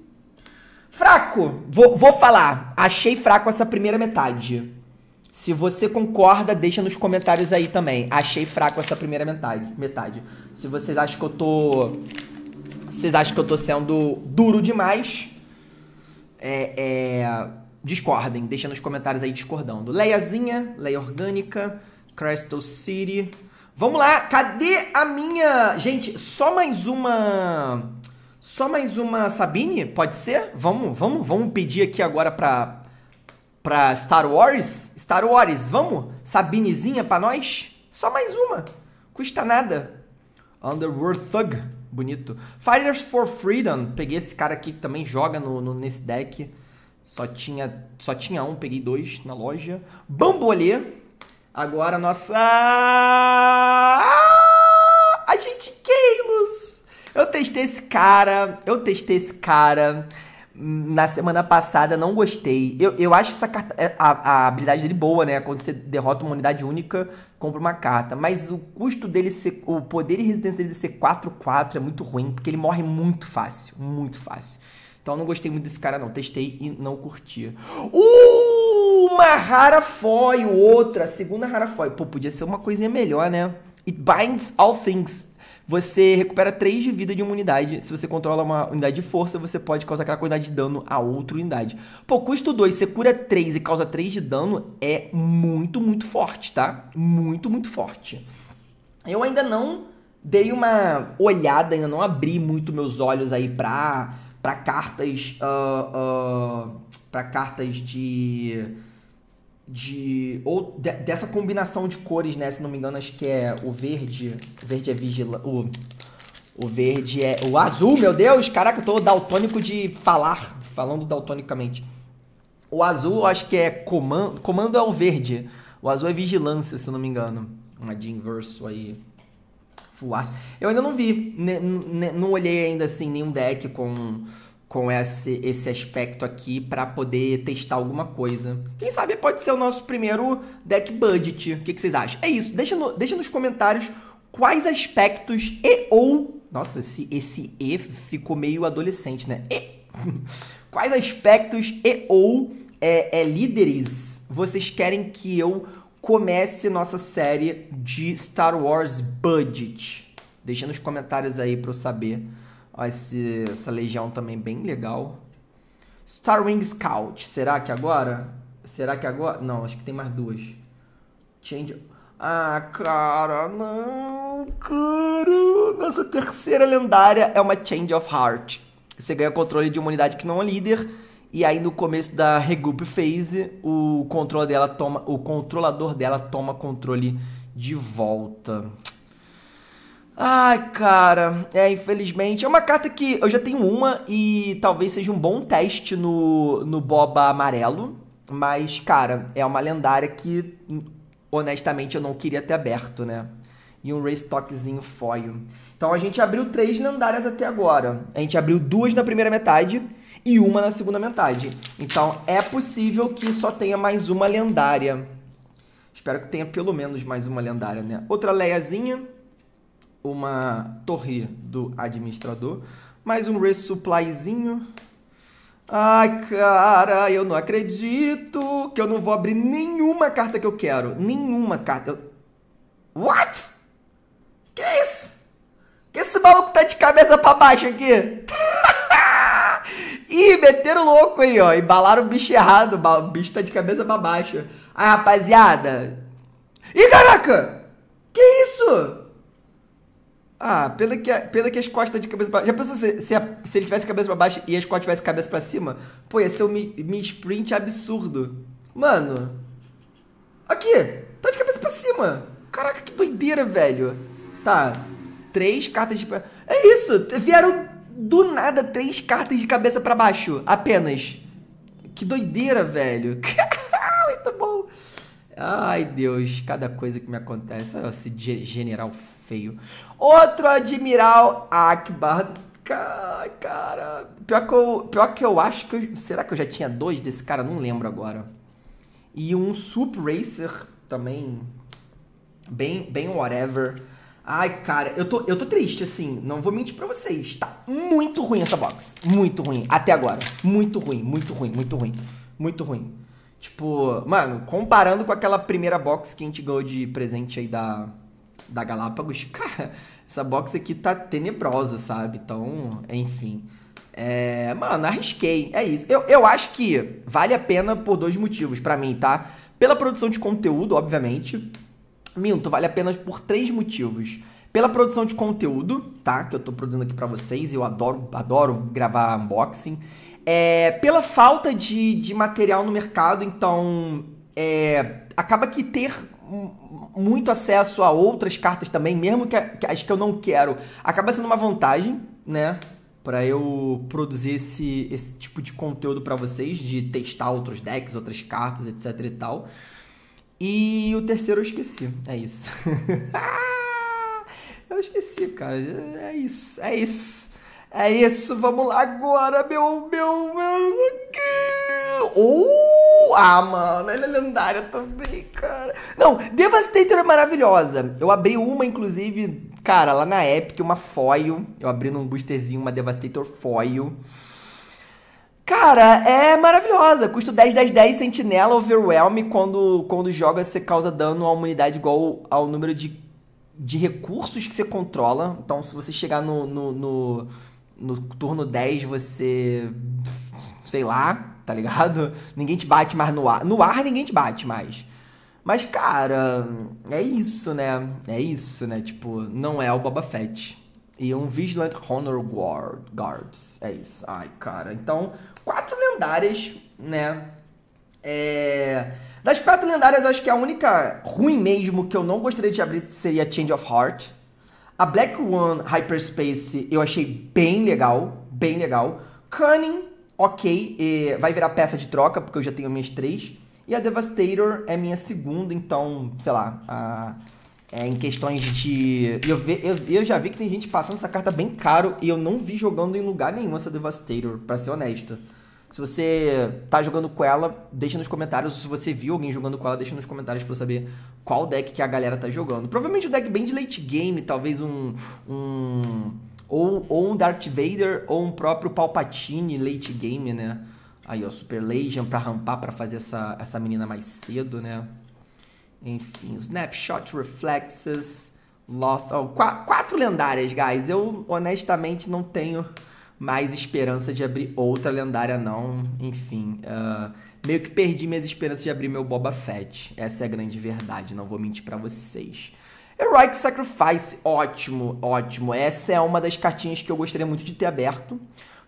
Fraco! Vou, vou falar. Achei fraco essa primeira metade. Se você concorda, deixa nos comentários aí também. Achei fraco essa primeira metade. metade. Se vocês acham que eu tô. Vocês acham que eu tô sendo duro demais. É, é... discordem. Deixa nos comentários aí discordando. Leiazinha, Leia Orgânica, Crystal City. Vamos lá, cadê a minha. Gente, só mais uma. Só mais uma Sabine? Pode ser? Vamos, vamos, vamos pedir aqui agora pra. Pra Star Wars? Star Wars, vamos? Sabinezinha pra nós? Só mais uma. Custa nada. Underworld Thug. Bonito. Fighters for Freedom. Peguei esse cara aqui que também joga no, no nesse deck. Só tinha, só tinha um, peguei dois na loja. Bambolê. Agora nossa. Ah, a gente, Keilos! Eu testei esse cara, eu testei esse cara na semana passada, não gostei. Eu, eu acho essa carta, é, a, a, habilidade dele boa, né? Quando você derrota uma unidade única, compra uma carta. Mas o custo dele ser. O poder e resistência dele ser 4-4 é muito ruim, porque ele morre muito fácil. Muito fácil. Então não gostei muito desse cara, não. Testei e não curti. Uma rara foil, outra, segunda rara foil. Pô, podia ser uma coisinha melhor, né? It binds all things. Você recupera 3 de vida de uma unidade. Se você controla uma unidade de força, você pode causar aquela quantidade de dano a outra unidade. Pô, custo 2, você cura 3 e causa 3 de dano é muito, muito forte, tá? Muito, muito forte. Eu ainda não dei uma olhada, ainda não abri muito meus olhos aí pra para cartas uh, ah, uh, ah, para cartas de de ou de, dessa combinação de cores, né? Se não me engano, acho que é o verde, o verde é vigila, o o verde é o azul, meu Deus, caraca, eu tô daltônico de falar, falando daltonicamente. O azul, acho que é comando, comando é o verde. O azul é vigilância, se não me engano. Uma de inverso aí full art. Eu ainda não vi, né, né, não olhei ainda assim nenhum deck com com esse, esse aspecto aqui para poder testar alguma coisa. Quem sabe pode ser o nosso primeiro deck budget. O que, que vocês acham? É isso. Deixa, no, deixa nos comentários quais aspectos e ou. Nossa, esse, esse E ficou meio adolescente, né? E... quais aspectos e ou é, é, líderes vocês querem que eu comece nossa série de Star Wars Budget. Deixa nos comentários aí para eu saber. Ó, esse, essa legião também bem legal. Star Wing Scout. Será que agora? Será que agora? Não, acho que tem mais duas. Change. Ah, cara, não, cara. Nossa terceira lendária é uma Change of Heart. Você ganha controle de uma unidade que não é líder e aí no começo da regroup phase, o controle dela toma, o controlador dela toma controle de volta. Ai, cara, é, infelizmente. É uma carta que eu já tenho uma e talvez seja um bom teste no, no Boba Amarelo. Mas, cara, é uma lendária que, honestamente, eu não queria ter aberto, né? E um toquezinho foil. Então a gente abriu três lendárias até agora. A gente abriu duas na primeira metade e uma na segunda metade. Então é possível que só tenha mais uma lendária. Espero que tenha pelo menos mais uma lendária, né? Outra leiazinha, uma torre do administrador, mais um resupplyzinho. Ai, cara, eu não acredito que eu não vou abrir nenhuma carta que eu quero. Nenhuma carta. What? Que isso? Que esse maluco tá de cabeça para baixo aqui? Ih, meteram louco aí, ó. Embalaram o bicho errado. O bicho tá de cabeça pra baixo. Ai, rapaziada. Ih, caraca! Que isso? Ah, pena que, pena que as costas de cabeça pra baixo. Já pensou se, se, a, se ele tivesse cabeça pra baixo e as costas tivesse cabeça pra cima? Pô, ia ser um mi, mi sprint absurdo. Mano. Aqui! Tá de cabeça pra cima! Caraca, que doideira, velho! Tá. Três cartas de. É isso! Vieram do nada três cartas de cabeça para baixo, apenas. Que doideira, velho. Muito bom. Ai, Deus, cada coisa que me acontece. Olha esse general feio. Outro admiral Akbar. Cara, pior que, eu, pior que eu acho que. Eu, será que eu já tinha dois desse cara? Não lembro agora. E um Sup Racer também. Bem, bem whatever. Ai, cara, eu tô, eu tô triste, assim. Não vou mentir pra vocês. Tá muito ruim essa box. Muito ruim. Até agora. Muito ruim, muito ruim, muito ruim. Muito ruim. Tipo, mano, comparando com aquela primeira box que a gente ganhou de presente aí da, da Galápagos, cara, essa box aqui tá tenebrosa, sabe? Então, enfim. É, mano, arrisquei. É isso. Eu, eu acho que vale a pena por dois motivos para mim, tá? Pela produção de conteúdo, obviamente Minto, vale apenas por três motivos. Pela produção de conteúdo, tá? Que eu tô produzindo aqui para vocês, eu adoro, adoro gravar unboxing. É, pela falta de, de material no mercado, então é, acaba que ter muito acesso a outras cartas também, mesmo que, que as que eu não quero, acaba sendo uma vantagem, né? para eu produzir esse, esse tipo de conteúdo para vocês, de testar outros decks, outras cartas, etc e tal. E o terceiro eu esqueci. É isso. eu esqueci, cara. É isso. É isso. É isso. Vamos lá agora, meu, meu, meu. Oh! Ah, mano, ela é lendária também, cara. Não, Devastator é maravilhosa. Eu abri uma, inclusive, cara, lá na Epic, uma foil. Eu abri num boosterzinho, uma Devastator foil. Cara, é maravilhosa. Custo 10, 10, 10, sentinela, overwhelm. Quando, quando joga, você causa dano à humanidade igual ao número de, de recursos que você controla. Então, se você chegar no, no, no, no turno 10, você. Sei lá, tá ligado? Ninguém te bate mais no ar. No ar, ninguém te bate mais. Mas, cara, é isso, né? É isso, né? Tipo, não é o Boba Fett. E um Vigilant Honor Guard, Guards. É isso. Ai, cara. Então, quatro lendárias, né? É... Das quatro lendárias, acho que a única ruim mesmo que eu não gostaria de abrir seria Change of Heart. A Black One Hyperspace eu achei bem legal, bem legal. Cunning, ok, vai virar peça de troca, porque eu já tenho minhas três. E a Devastator é minha segunda, então, sei lá, a é, em questões de. Eu, eu, eu já vi que tem gente passando essa carta bem caro e eu não vi jogando em lugar nenhum essa Devastator, pra ser honesto. Se você tá jogando com ela, deixa nos comentários. Ou se você viu alguém jogando com ela, deixa nos comentários pra eu saber qual deck que a galera tá jogando. Provavelmente um deck bem de late game, talvez um. um ou, ou um Darth Vader ou um próprio Palpatine late game, né? Aí, ó, Super Legion pra rampar, pra fazer essa, essa menina mais cedo, né? Enfim, snapshot reflexes, Lothal. Qu quatro lendárias, guys. Eu honestamente não tenho mais esperança de abrir outra lendária, não. Enfim, uh, meio que perdi minhas esperanças de abrir meu Boba Fett. Essa é a grande verdade, não vou mentir para vocês. Heroic Sacrifice, ótimo, ótimo. Essa é uma das cartinhas que eu gostaria muito de ter aberto,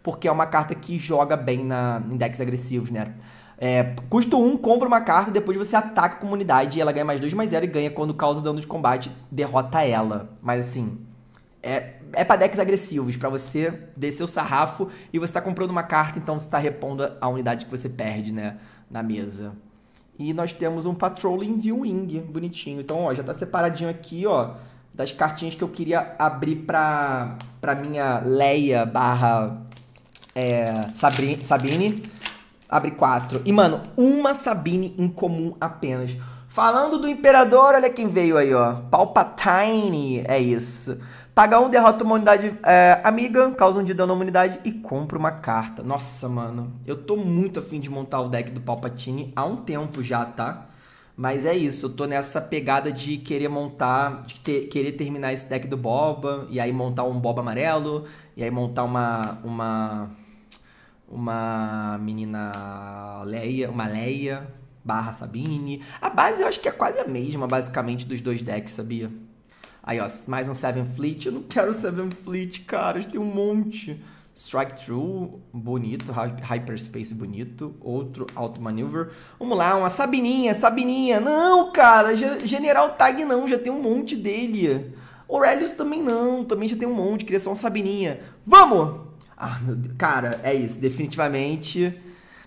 porque é uma carta que joga bem na, em decks agressivos, né? É, custo 1, um, compra uma carta, depois você ataca a comunidade e ela ganha mais 2, mais 0 e ganha quando causa dano de combate, derrota ela. Mas assim, é, é pra decks agressivos, para você descer o sarrafo e você tá comprando uma carta, então você tá repondo a unidade que você perde, né, na mesa. E nós temos um Patrolling Viewing, bonitinho. Então, ó, já tá separadinho aqui, ó, das cartinhas que eu queria abrir pra, pra minha Leia barra é, Sabine abre quatro. E, mano, uma Sabine em comum apenas. Falando do Imperador, olha quem veio aí, ó. Palpatine, é isso. Paga um, derrota uma unidade é, amiga, causa um de dano à unidade e compra uma carta. Nossa, mano, eu tô muito afim de montar o deck do Palpatine há um tempo já, tá? Mas é isso, eu tô nessa pegada de querer montar, de ter, querer terminar esse deck do Boba, e aí montar um Boba amarelo, e aí montar uma, uma uma menina Leia, uma Leia barra Sabine. A base eu acho que é quase a mesma, basicamente, dos dois decks, sabia? Aí, ó, mais um Seven Fleet. Eu não quero Seven Fleet, cara, tem um monte. Strike True, bonito, Hyperspace bonito, outro Auto Maneuver. Vamos lá, uma Sabininha, Sabininha. Não, cara, General Tag não, já tem um monte dele. Aurelius também não, também já tem um monte, queria só uma Sabininha. Vamos! Ah, meu Deus. Cara, é isso. Definitivamente.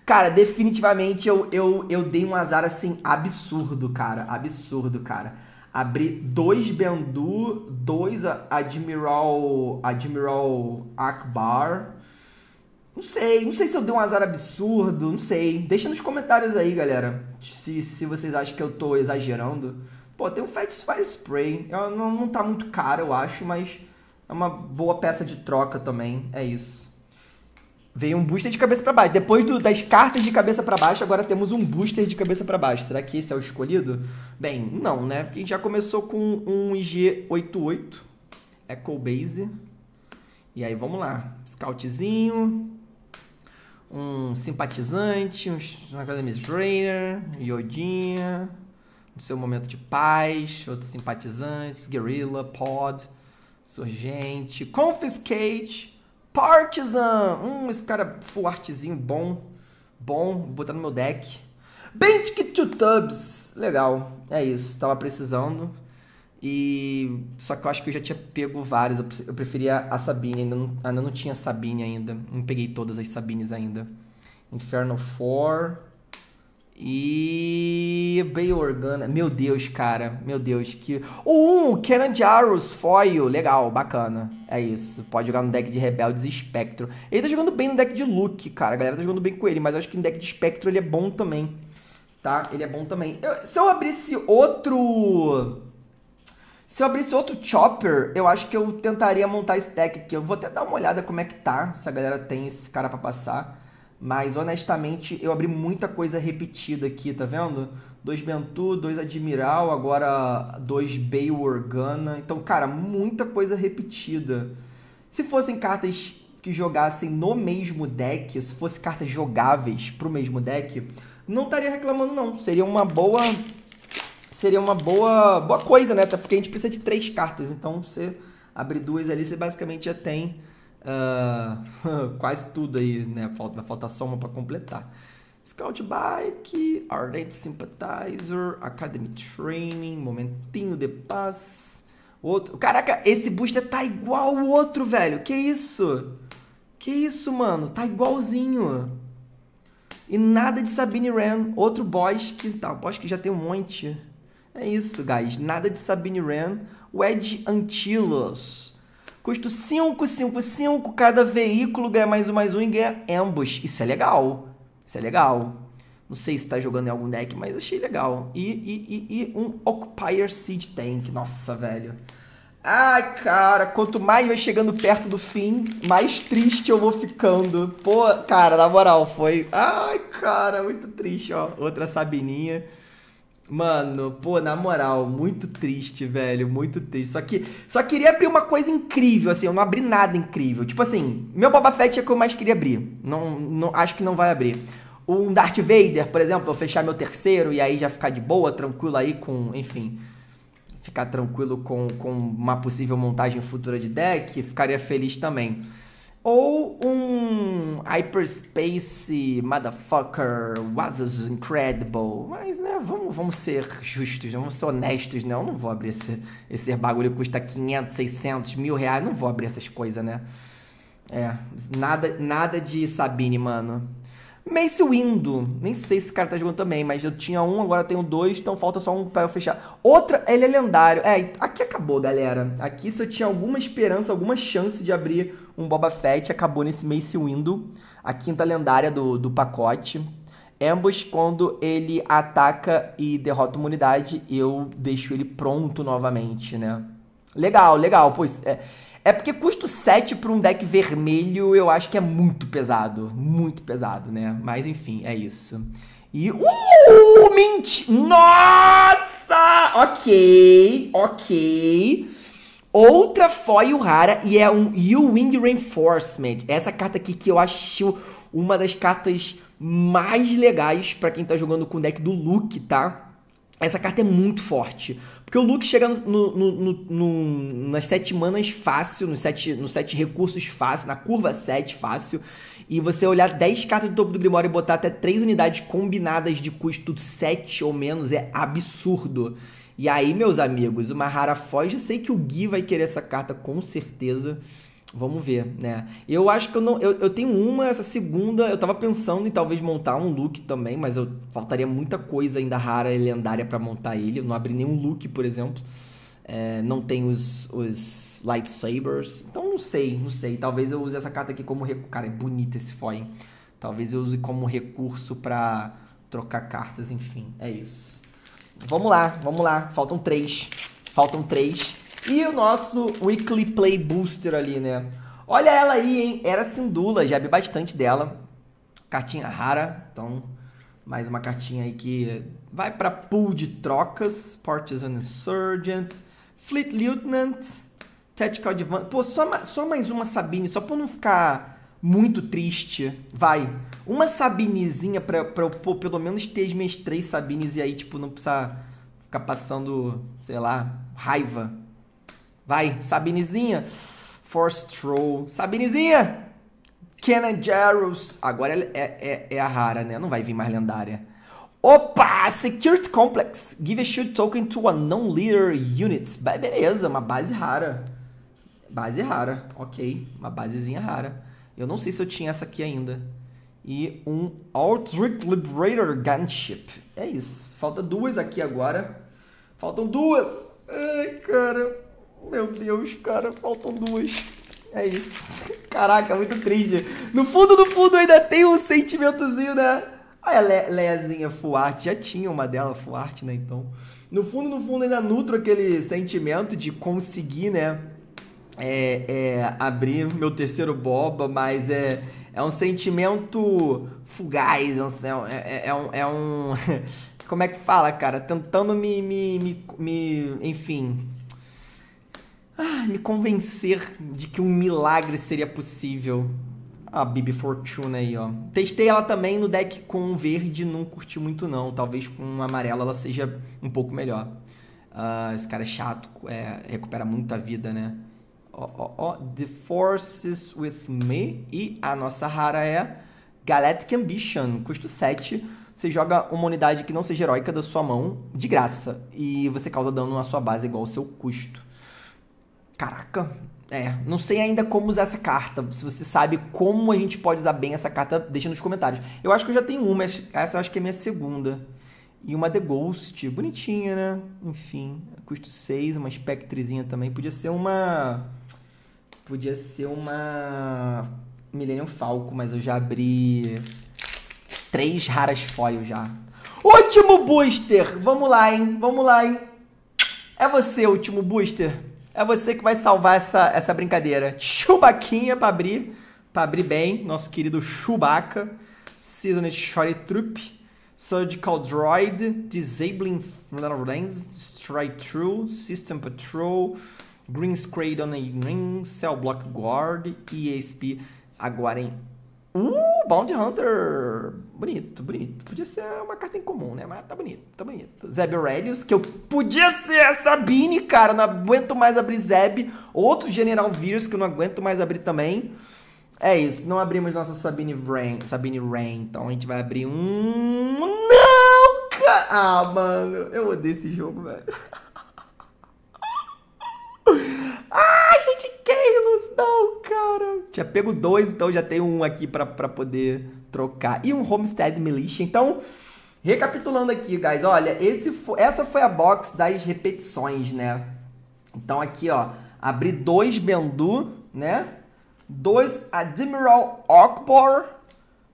Cara, definitivamente eu, eu, eu dei um azar assim absurdo, cara. Absurdo, cara. Abri dois Bendu, dois Admiral. Admiral Akbar. Não sei, não sei se eu dei um azar absurdo, não sei. Deixa nos comentários aí, galera. Se, se vocês acham que eu tô exagerando. Pô, tem um Satisfyer Spray. Não, não tá muito caro, eu acho, mas é uma boa peça de troca também. É isso. Veio um booster de cabeça para baixo. Depois do, das cartas de cabeça para baixo, agora temos um booster de cabeça para baixo. Será que esse é o escolhido? Bem, não, né? Porque a gente já começou com um IG88, Echo Base. E aí, vamos lá. Scoutzinho, um simpatizante, uma academia Trainer, Iodinha, no seu momento de paz, outros simpatizantes, Guerrilla, Pod, Surgente, Confiscate Partisan! Hum, esse cara fuartezinho bom. Bom, vou botar no meu deck. Bantic to Tubs. Legal, é isso. Tava precisando. E. Só que eu acho que eu já tinha pego várias. Eu preferia a Sabine, ainda não, ainda não tinha Sabine ainda. Não peguei todas as Sabines ainda. Inferno 4. E Bay Organa, meu Deus, cara, meu Deus, que. Uh, um, Kenan Jarus, foil, legal, bacana. É isso, pode jogar no deck de Rebeldes e Espectro. Ele tá jogando bem no deck de Luke, cara, a galera tá jogando bem com ele, mas eu acho que no deck de Espectro ele é bom também, tá? Ele é bom também. Eu, se eu abrisse outro. Se eu abrisse outro Chopper, eu acho que eu tentaria montar esse deck aqui. Eu vou até dar uma olhada como é que tá, se a galera tem esse cara para passar. Mas honestamente, eu abri muita coisa repetida aqui, tá vendo? Dois Bentu, dois Admiral, agora dois Bay Organa. Então, cara, muita coisa repetida. Se fossem cartas que jogassem no mesmo deck, se fossem cartas jogáveis pro mesmo deck, não estaria reclamando não. Seria uma boa seria uma boa boa coisa, né? Até porque a gente precisa de três cartas, então você abrir duas ali, você basicamente já tem Uh, quase tudo aí, né? Falta, vai faltar só uma para completar. Scout Bike, Ardent Sympathizer, Academy Training, Momentinho de Paz. Outro. Caraca, esse booster tá igual o outro, velho. Que isso? Que isso, mano? Tá igualzinho. E nada de Sabine Ren. Outro boss que. Tá, boss que já tem um monte. É isso, guys. Nada de Sabine Ren. Wedge Antillos. Custo 5, 5, 5. Cada veículo ganha mais um, mais um e ganha ambos. Isso é legal. Isso é legal. Não sei se está jogando em algum deck, mas achei legal. E, e, e, e um Occupier Seed Tank. Nossa, velho. Ai, cara, quanto mais vai chegando perto do fim, mais triste eu vou ficando. Pô, cara, na moral, foi. Ai, cara, muito triste, ó. Outra Sabininha. Mano, pô, na moral, muito triste, velho, muito triste. Só que só queria abrir uma coisa incrível, assim, eu não abri nada incrível. Tipo assim, meu Boba Fett é que eu mais queria abrir. Não, não acho que não vai abrir. Um Darth Vader, por exemplo, eu fechar meu terceiro e aí já ficar de boa, tranquilo aí com, enfim, ficar tranquilo com, com uma possível montagem futura de deck, ficaria feliz também ou um hyperspace motherfucker was incredible. Mas, né, vamos, vamos ser justos, vamos ser honestos, não. Né? Eu não vou abrir esse, esse bagulho, custa 500, 600, mil reais, não vou abrir essas coisas, né? É, nada, nada de Sabine, mano. Mace Windu, nem sei se esse cara tá jogando também, mas eu tinha um, agora tenho dois, então falta só um pra eu fechar. Outra, ele é lendário. É, aqui acabou, galera. Aqui se eu tinha alguma esperança, alguma chance de abrir um Boba Fett acabou nesse Mace Windu, a quinta lendária do, do pacote. Ambos, quando ele ataca e derrota uma unidade, eu deixo ele pronto novamente, né? Legal, legal. Pois é, é porque custo 7 para um deck vermelho eu acho que é muito pesado. Muito pesado, né? Mas enfim, é isso. E. Uh! Mint, Nossa! Ok, ok. Outra foil rara e é um U-Wing Reinforcement. Essa carta aqui que eu acho uma das cartas mais legais para quem tá jogando com o deck do Luke, tá? Essa carta é muito forte. Porque o Luke chega no, no, no, nas sete manas fácil, nos sete, nos sete recursos fácil, na curva 7 fácil. E você olhar 10 cartas do topo do Grimório e botar até 3 unidades combinadas de custo 7 ou menos é absurdo. E aí, meus amigos, uma rara foge. Eu sei que o Gui vai querer essa carta com certeza. Vamos ver, né? Eu acho que eu não. Eu, eu tenho uma, essa segunda. Eu tava pensando em talvez montar um look também, mas eu faltaria muita coisa ainda rara e lendária para montar ele. Eu não abri nenhum look, por exemplo. É, não tem os, os lightsabers. Então não sei, não sei. Talvez eu use essa carta aqui como recurso. Cara, é bonito esse foin. Talvez eu use como recurso para trocar cartas, enfim. É isso. Vamos lá, vamos lá. Faltam três. Faltam três. E o nosso Weekly Play Booster ali, né? Olha ela aí, hein? Era Sindula, já vi bastante dela. Cartinha rara, então mais uma cartinha aí que vai para pool de trocas, Partisan Insurgent, Fleet Lieutenant, Tactical Advance. Pô, só, só mais uma Sabine, só pra não ficar muito triste. Vai. Uma Sabinezinha pra, pra eu pô, pelo menos ter as minhas três Sabines e aí, tipo, não precisar ficar passando, sei lá, raiva. Vai, Sabinezinha. Force Troll. Sabinezinha! Kenan jarrus Agora é, é, é a rara, né? Não vai vir mais lendária. Opa! security Complex. Give a shield token to a non-leader unit. Beleza, uma base rara. Base rara, ok. Uma basezinha rara. Eu não sei se eu tinha essa aqui ainda. E um Altrik Liberator Gunship. É isso. Falta duas aqui agora. Faltam duas! Ai, cara. Meu Deus, cara. Faltam duas. É isso. Caraca, muito triste. No fundo, no fundo, ainda tem um sentimentozinho, né? Ah, a Le Leazinha Fuarte. Já tinha uma dela Fuarte, né? Então. No fundo, no fundo, ainda nutro aquele sentimento de conseguir, né? é, é, abrir meu terceiro boba, mas é, é um sentimento fugaz, é um, é, é, é, um, é um como é que fala, cara? Tentando me, me, me, me enfim, ah, me convencer de que um milagre seria possível. A Bibi Fortuna aí, ó. Testei ela também no deck com verde, não curti muito não. Talvez com amarelo ela seja um pouco melhor. Uh, esse cara é chato, é, recupera muita vida, né? Ó, ó, ó. The Forces With Me. E a nossa rara é Galactic Ambition. Custo 7. Você joga uma unidade que não seja heróica da sua mão de graça. E você causa dano na sua base igual ao seu custo. Caraca. É, não sei ainda como usar essa carta. Se você sabe como a gente pode usar bem essa carta, deixa nos comentários. Eu acho que eu já tenho uma, essa acho que é minha segunda. E uma The Ghost, bonitinha, né? Enfim, custo 6, uma Spectrezinha também. Podia ser uma. Podia ser uma. Millennium Falco, mas eu já abri. Três raras foil já. Último booster! Vamos lá, hein? Vamos lá, hein? É você, último booster. É você que vai salvar essa, essa brincadeira. Chubaquinha pra abrir. Pra abrir bem. Nosso querido Chewbacca. Seasoned Shore Troop. Surgical Droid, Disabling Lens, Strike Through, System Patrol, Green Screen on a Ring, Cell Block Guard, ESP. Agora em. Uh, Bounty Hunter! Bonito, bonito. Podia ser uma carta em comum, né? Mas tá bonito, tá bonito. Zeb Aurelius, que eu podia ser a Sabine, cara. Não aguento mais abrir Zeb. Outro General Virus que eu não aguento mais abrir também. É isso, não abrimos nossa Sabine Rain, Sabine Rain, então a gente vai abrir um... Não, cara! Ah, mano, eu odeio esse jogo, velho. ah, gente, Keylos, não, cara. Tinha pego dois, então já tem um aqui pra, pra poder trocar. E um Homestead Militia, então... Recapitulando aqui, guys, olha, esse foi, essa foi a box das repetições, né? Então aqui, ó, abri dois Bendu, né? 2 Admiral Akbar,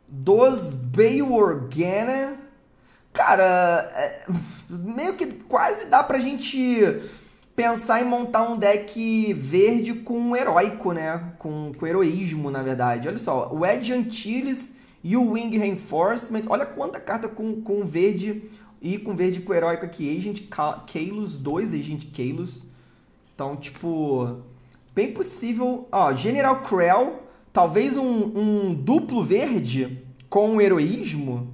2 Baywar Gannon. Cara, é, meio que quase dá pra gente pensar em montar um deck verde com heróico, né? Com, com heroísmo, na verdade. Olha só, o Edge Antilles e o Wing Reinforcement. Olha quanta carta com, com verde e com verde com heróico aqui. Agent Kalos, dois Agent Kalos. Então, tipo Bem possível. Ó, General Krell, talvez um, um duplo verde com o um heroísmo.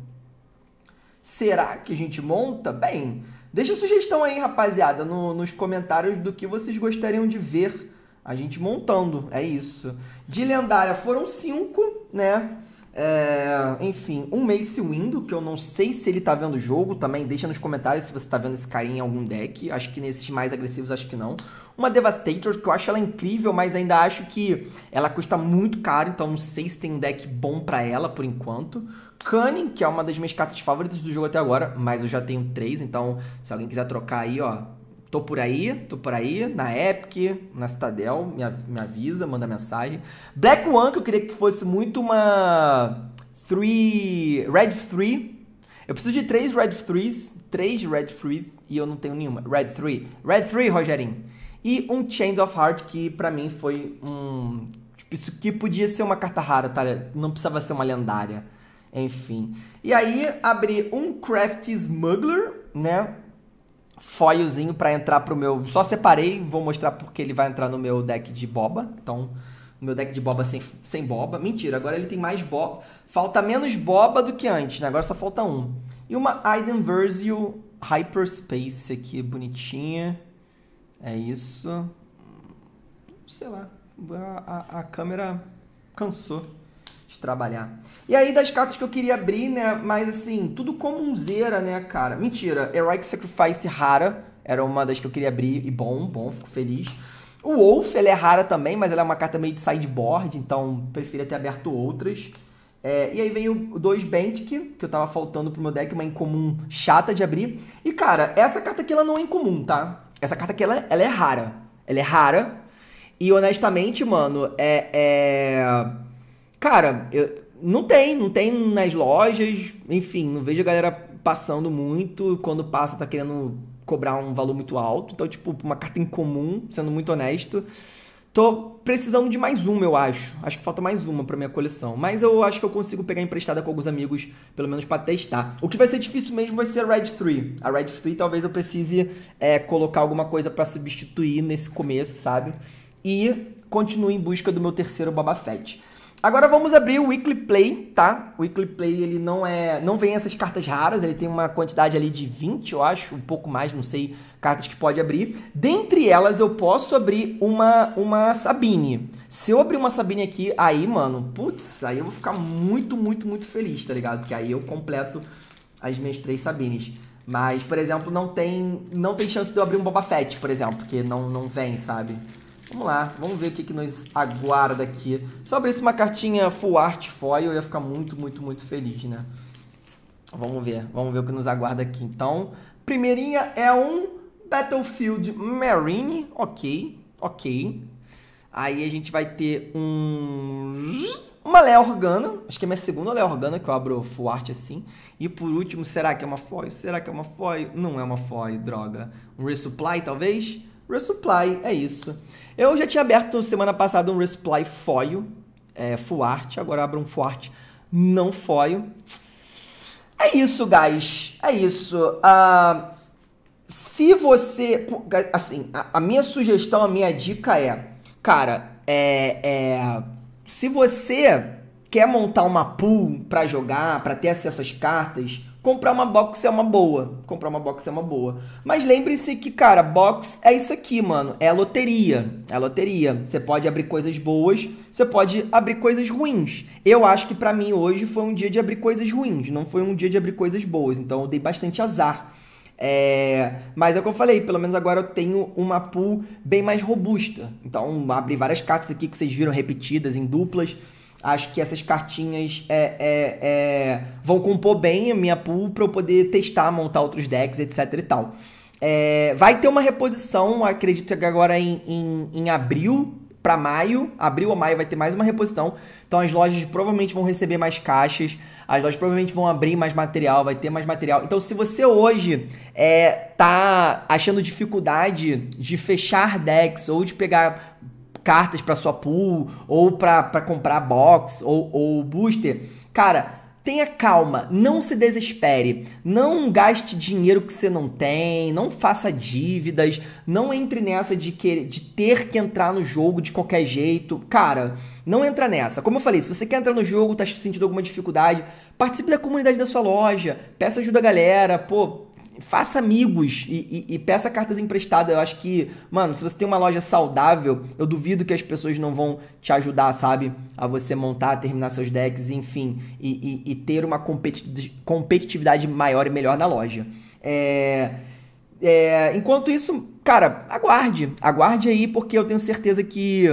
Será que a gente monta? Bem, deixa sugestão aí, rapaziada, no, nos comentários do que vocês gostariam de ver a gente montando. É isso. De lendária foram cinco, né? É, enfim, um Mace Window, que eu não sei se ele tá vendo o jogo também. Deixa nos comentários se você tá vendo esse cara em algum deck. Acho que nesses mais agressivos, acho que não. Uma Devastator, que eu acho ela incrível, mas ainda acho que ela custa muito caro, então não sei se tem um deck bom para ela por enquanto. Cunning, que é uma das minhas cartas favoritas do jogo até agora, mas eu já tenho três, então se alguém quiser trocar aí, ó, Tô por aí, tô por aí, na Epic, na Citadel, me, me avisa, manda mensagem. Black One, que eu queria que fosse muito uma. Three. Red three. Eu preciso de três Red threes, três Red threes e eu não tenho nenhuma. Red three, Red three, Rogerinho. E um Chains of Heart, que para mim foi um. Tipo, isso que podia ser uma carta rara, tá? Não precisava ser uma lendária. Enfim. E aí, abri um Craft Smuggler, né? foilzinho para entrar pro meu. Só separei, vou mostrar porque ele vai entrar no meu deck de boba. Então, meu deck de boba sem, sem boba. Mentira, agora ele tem mais boba. Falta menos boba do que antes, né? Agora só falta um. E uma Aiden Versio Hyperspace aqui, bonitinha. É isso. Sei lá, a, a, a câmera cansou trabalhar. E aí, das cartas que eu queria abrir, né? Mas assim, tudo comunzeira, né, cara? Mentira, Heroic Sacrifice rara. Era uma das que eu queria abrir. E bom, bom, fico feliz. O Wolf, ela é rara também, mas ela é uma carta meio de sideboard, então preferia ter aberto outras. É, e aí vem o 2 Bantic, que eu tava faltando pro meu deck, uma incomum chata de abrir. E cara, essa carta aqui ela não é incomum, tá? Essa carta aqui ela, ela é rara. Ela é rara. E honestamente, mano, é. é... Cara, eu, não tem, não tem nas lojas, enfim, não vejo a galera passando muito, quando passa tá querendo cobrar um valor muito alto, então tipo, uma carta em comum, sendo muito honesto. Tô precisando de mais uma, eu acho. Acho que falta mais uma para minha coleção. Mas eu acho que eu consigo pegar emprestada com alguns amigos, pelo menos para testar. O que vai ser difícil mesmo vai ser a Red 3. A Red 3 talvez eu precise é, colocar alguma coisa para substituir nesse começo, sabe? E continuo em busca do meu terceiro Boba Fett. Agora vamos abrir o Weekly Play, tá? O Weekly Play ele não é, não vem essas cartas raras, ele tem uma quantidade ali de 20, eu acho, um pouco mais, não sei, cartas que pode abrir. Dentre elas eu posso abrir uma uma Sabine. Se eu abrir uma Sabine aqui, aí, mano, putz, aí eu vou ficar muito, muito, muito feliz, tá ligado? Porque aí eu completo as minhas três Sabines. Mas, por exemplo, não tem não tem chance de eu abrir um Boba Fett, por exemplo, porque não não vem, sabe? Vamos lá, vamos ver o que, que nos aguarda aqui. Se eu abrisse uma cartinha full art foil, eu ia ficar muito, muito, muito feliz, né? Vamos ver, vamos ver o que nos aguarda aqui. Então, primeirinha é um Battlefield Marine, ok, ok. Aí a gente vai ter um... Uma Léa Organa, acho que é minha segunda Léa Organa que eu abro full art assim. E por último, será que é uma foil? Será que é uma foil? Não é uma foil, droga. Um Resupply, talvez? Resupply, é isso. Eu já tinha aberto semana passada um Resupply foil, é, full art, agora abro um forte não foil. É isso, guys. É isso. Uh, se você. Assim, a, a, minha sugestão, a minha dica é. Cara, é, é se você quer montar uma pool para jogar, para ter acesso às cartas, comprar uma box é uma boa. Comprar uma box é uma boa. Mas lembre-se que, cara, box é isso aqui, mano. É loteria. É loteria. Você pode abrir coisas boas, você pode abrir coisas ruins. Eu acho que para mim hoje foi um dia de abrir coisas ruins, não foi um dia de abrir coisas boas. Então eu dei bastante azar. É, mas é o que eu falei, pelo menos agora eu tenho uma pool bem mais robusta. Então abri várias cartas aqui que vocês viram repetidas em duplas. Acho que essas cartinhas é, é, é, vão compor bem a minha pool para eu poder testar, montar outros decks, etc e tal. É, vai ter uma reposição, acredito que agora em, em, em abril para maio. Abril ou maio vai ter mais uma reposição. Então as lojas provavelmente vão receber mais caixas, as lojas provavelmente vão abrir mais material, vai ter mais material. Então se você hoje é, tá achando dificuldade de fechar decks ou de pegar cartas para sua pool, ou para comprar box, ou, ou booster, cara, tenha calma, não se desespere, não gaste dinheiro que você não tem, não faça dívidas, não entre nessa de, que, de ter que entrar no jogo de qualquer jeito. Cara, não entra nessa. Como eu falei, se você quer entrar no jogo, tá sentindo alguma dificuldade, participe da comunidade da sua loja, peça ajuda a galera, pô, faça amigos e, e, e, peça cartas emprestadas. Eu acho que, mano, se você tem uma loja saudável, eu duvido que as pessoas não vão te ajudar, sabe? A você montar, terminar seus decks, enfim, e, e ter uma competi competitividade maior e melhor na loja. É, é, enquanto isso, cara, aguarde. Aguarde aí, porque eu tenho certeza que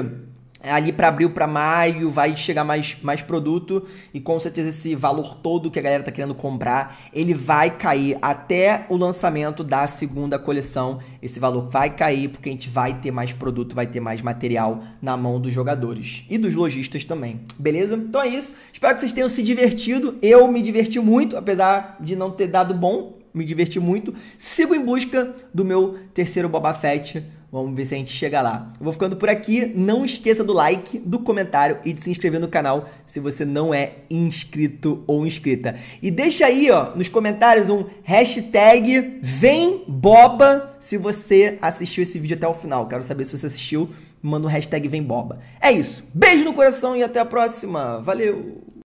é ali para abril para maio vai chegar mais, mais produto e com certeza esse valor todo que a galera tá querendo comprar, ele vai cair até o lançamento da segunda coleção. Esse valor vai cair porque a gente vai ter mais produto, vai ter mais material na mão dos jogadores e dos lojistas também. Beleza? Então é isso. Espero que vocês tenham se divertido. Eu me diverti muito, apesar de não ter dado bom, me diverti muito. Sigo em busca do meu terceiro Boba Fett Vamos ver se a gente chega lá. Eu vou ficando por aqui. Não esqueça do like, do comentário e de se inscrever no canal se você não é inscrito ou inscrita. E deixa aí, ó, nos comentários um hashtag vem boba se você assistiu esse vídeo até o final. Quero saber se você assistiu. Manda um hashtag vem boba. É isso. Beijo no coração e até a próxima. Valeu.